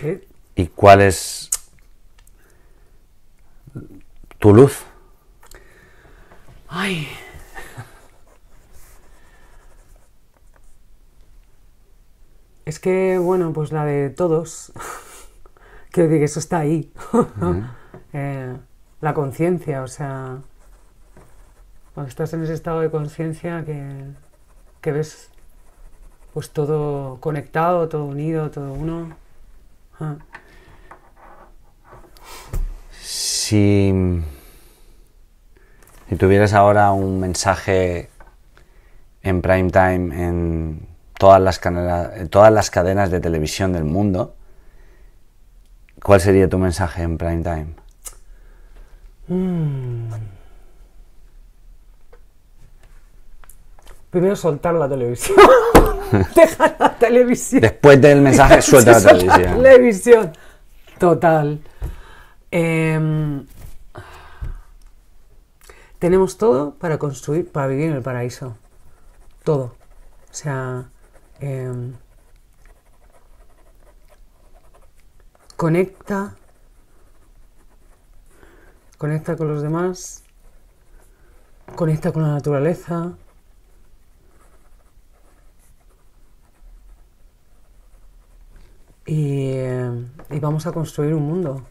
¿Sí? y cuál es tu luz. Ay. Es que, bueno, pues la de todos. Quiero que eso está ahí. Eh, la conciencia, o sea, cuando estás en ese estado de conciencia que, que, ves pues todo conectado, todo unido, todo uno. Ah si, tuvieras ahora un mensaje en prime time en todas las, todas las cadenas de televisión del mundo, ¿cuál sería tu mensaje en prime time? Hmm. Primero soltar la televisión. Deja la televisión. Después del mensaje, suelta la televisión. La televisión. Total. Em, tenemos todo para construir, para vivir en el paraíso. Todo. O sea, em, conecta, conecta con los demás, conecta con la naturaleza. y em, vamos a construir un mundo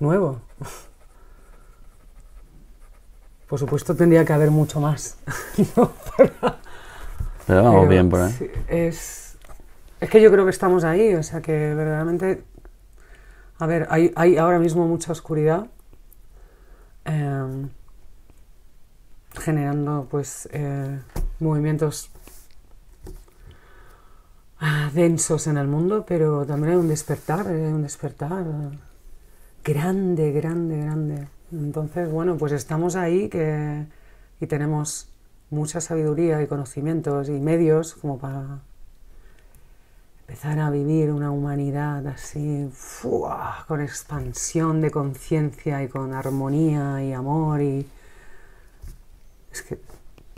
nuevo. Por supuesto tendría que haber mucho más. vamos bien por ahí. es, que yo creo que estamos ahí, o sea que verdaderamente... A ver, hay, hay ahora mismo mucha oscuridad em, generando pues eh, movimientos ah, densos en el mundo, pero también hay un despertar, hay un despertar grande, grande, grande. Entonces, bueno, pues estamos ahí que, y tenemos mucha sabiduría y conocimientos y medios como para empezar a vivir una humanidad así, con expansión de conciencia y con armonía y amor y... Es que,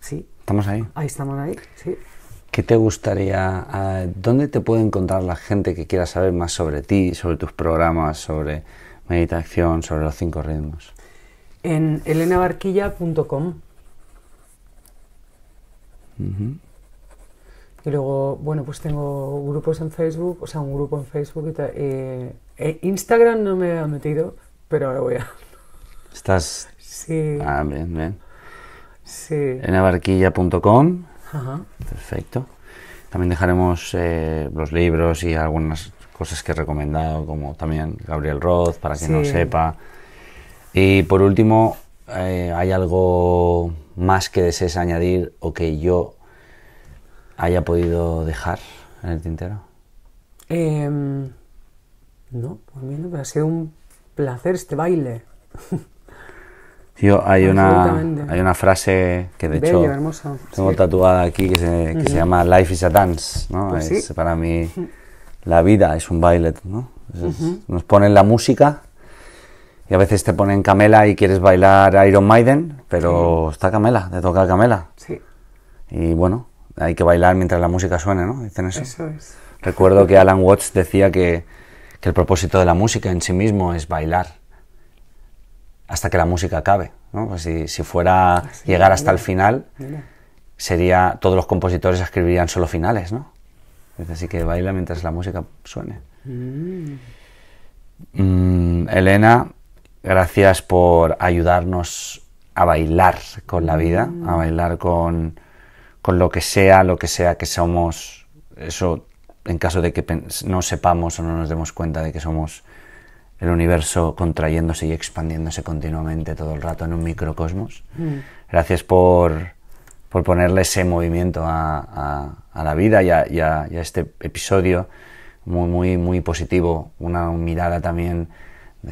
sí. Estamos ahí. Ahí estamos ahí, sí. ¿Qué te gustaría, dónde te puede encontrar la gente que quiera saber más sobre ti, sobre tus programas, sobre meditación sobre los cinco ritmos. En elenabarquilla.com. Y luego, bueno, pues tengo grupos en Facebook, o sea, un grupo en Facebook y tal. Eh, eh, Instagram no me ha metido, pero ahora voy a. Estás. Sí. Ah, bien, bien. Sí. Elenabarquilla.com. Ajá. Perfecto. También dejaremos eh, los libros y algunas cosas que he recomendado, como también Gabriel Roth, para quien no sepa. Y por último, eh, ¿hay algo más que desees añadir o que yo haya podido dejar en el tintero? Em, no, por mí no, pero ha sido un placer este baile. Yo, hay, una, hay una frase que de hecho tengo tatuada aquí que, se, llama Life is a Dance, ¿no? Pues es para mí la vida es un baile, ¿no? Nos ponen la música y a veces te ponen Camela y quieres bailar Iron Maiden, pero está Camela, te toca Camela. Sí. Y bueno, hay que bailar mientras la música suene, ¿no? Dicen eso. es. Recuerdo que Alan Watts decía que, el propósito de la música en sí mismo es bailar hasta que la música acabe. ¿no? Pues si, fuera ah, llegar hasta el final, sería todos los compositores escribirían solo finales, ¿no? así que baila mientras la música suene. Mm. Mm, Elena, gracias por ayudarnos a bailar con la vida, a mm. bailar con, con, lo que sea, lo que sea que somos. Eso en caso de que no sepamos o no nos demos cuenta de que somos el universo contrayéndose y expandiéndose continuamente todo el rato en un microcosmos. Gracias por por ponerle ese movimiento a, la vida y a, este episodio muy, muy, muy positivo, una mirada también,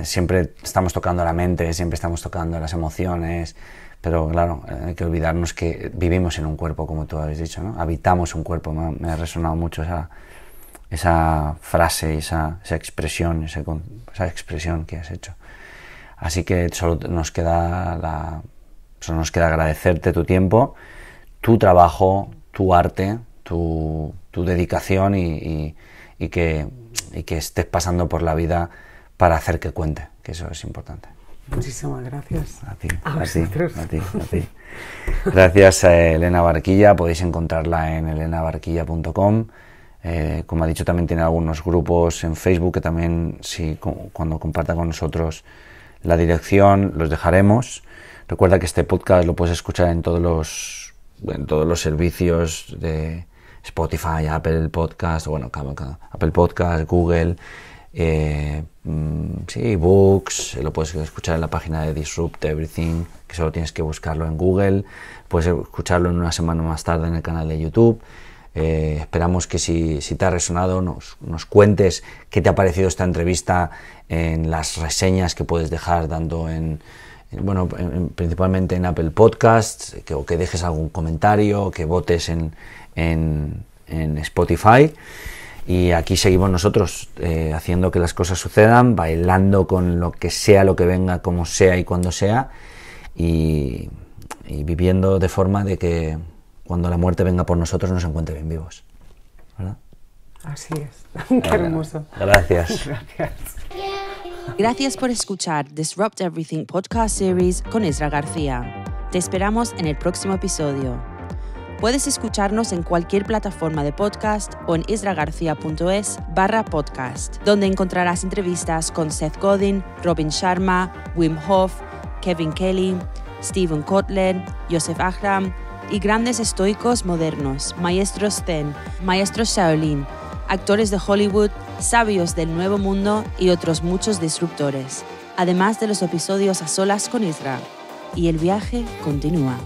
siempre estamos tocando la mente, siempre estamos tocando las emociones, pero claro, hay que olvidarnos que vivimos en un cuerpo, como tú habéis dicho, ¿no? habitamos un cuerpo, me, ha resonado mucho esa, frase, esa, esa expresión, esa, expresión que has hecho. Así que solo nos queda, la, solo nos queda agradecerte tu tiempo tu trabajo, tu arte, tu, dedicación y, que, y que estés pasando por la vida para hacer que cuente, que eso es importante. Muchísimas gracias. A ti, Gracias a eh, Elena Barquilla. Podéis encontrarla en elenabarquilla.com. Eh, como ha dicho, también tiene algunos grupos en Facebook que también, si, cuando comparta con nosotros la dirección, los dejaremos. Recuerda que este podcast lo puedes escuchar en todos los en todos los servicios de Spotify, Apple Podcast, bueno, Apple Podcast, Google, eh, mm, sí, books, eh, lo puedes escuchar en la página de Disrupt Everything, que solo tienes que buscarlo en Google, puedes escucharlo en una semana más tarde en el canal de YouTube. Eh, esperamos que si, te ha resonado nos, nos, cuentes qué te ha parecido esta entrevista en las reseñas que puedes dejar dando en, bueno, principalmente en Apple Podcasts, que, o que dejes algún comentario, o que votes en, en, en, Spotify. Y aquí seguimos nosotros eh, haciendo que las cosas sucedan, bailando con lo que sea, lo que venga, como sea y cuando sea, y, viviendo de forma de que cuando la muerte venga por nosotros nos encuentre bien vivos. ¿Verdad? Así es. Qué hermoso. Gracias. Gracias por escuchar Disrupt Everything Podcast Series con Isra García. Te esperamos en el próximo episodio. Puedes escucharnos en cualquier plataforma de podcast o en isragarcía.es barra podcast, donde encontrarás entrevistas con Seth Godin, Robin Sharma, Wim Hof, Kevin Kelly, Stephen Kotler, Joseph Ahram y grandes estoicos modernos, maestros Zen, maestros Shaolin, actores de Hollywood, sabios del Nuevo Mundo y otros muchos disruptores, además de los episodios a solas con Israel. Y el viaje continúa.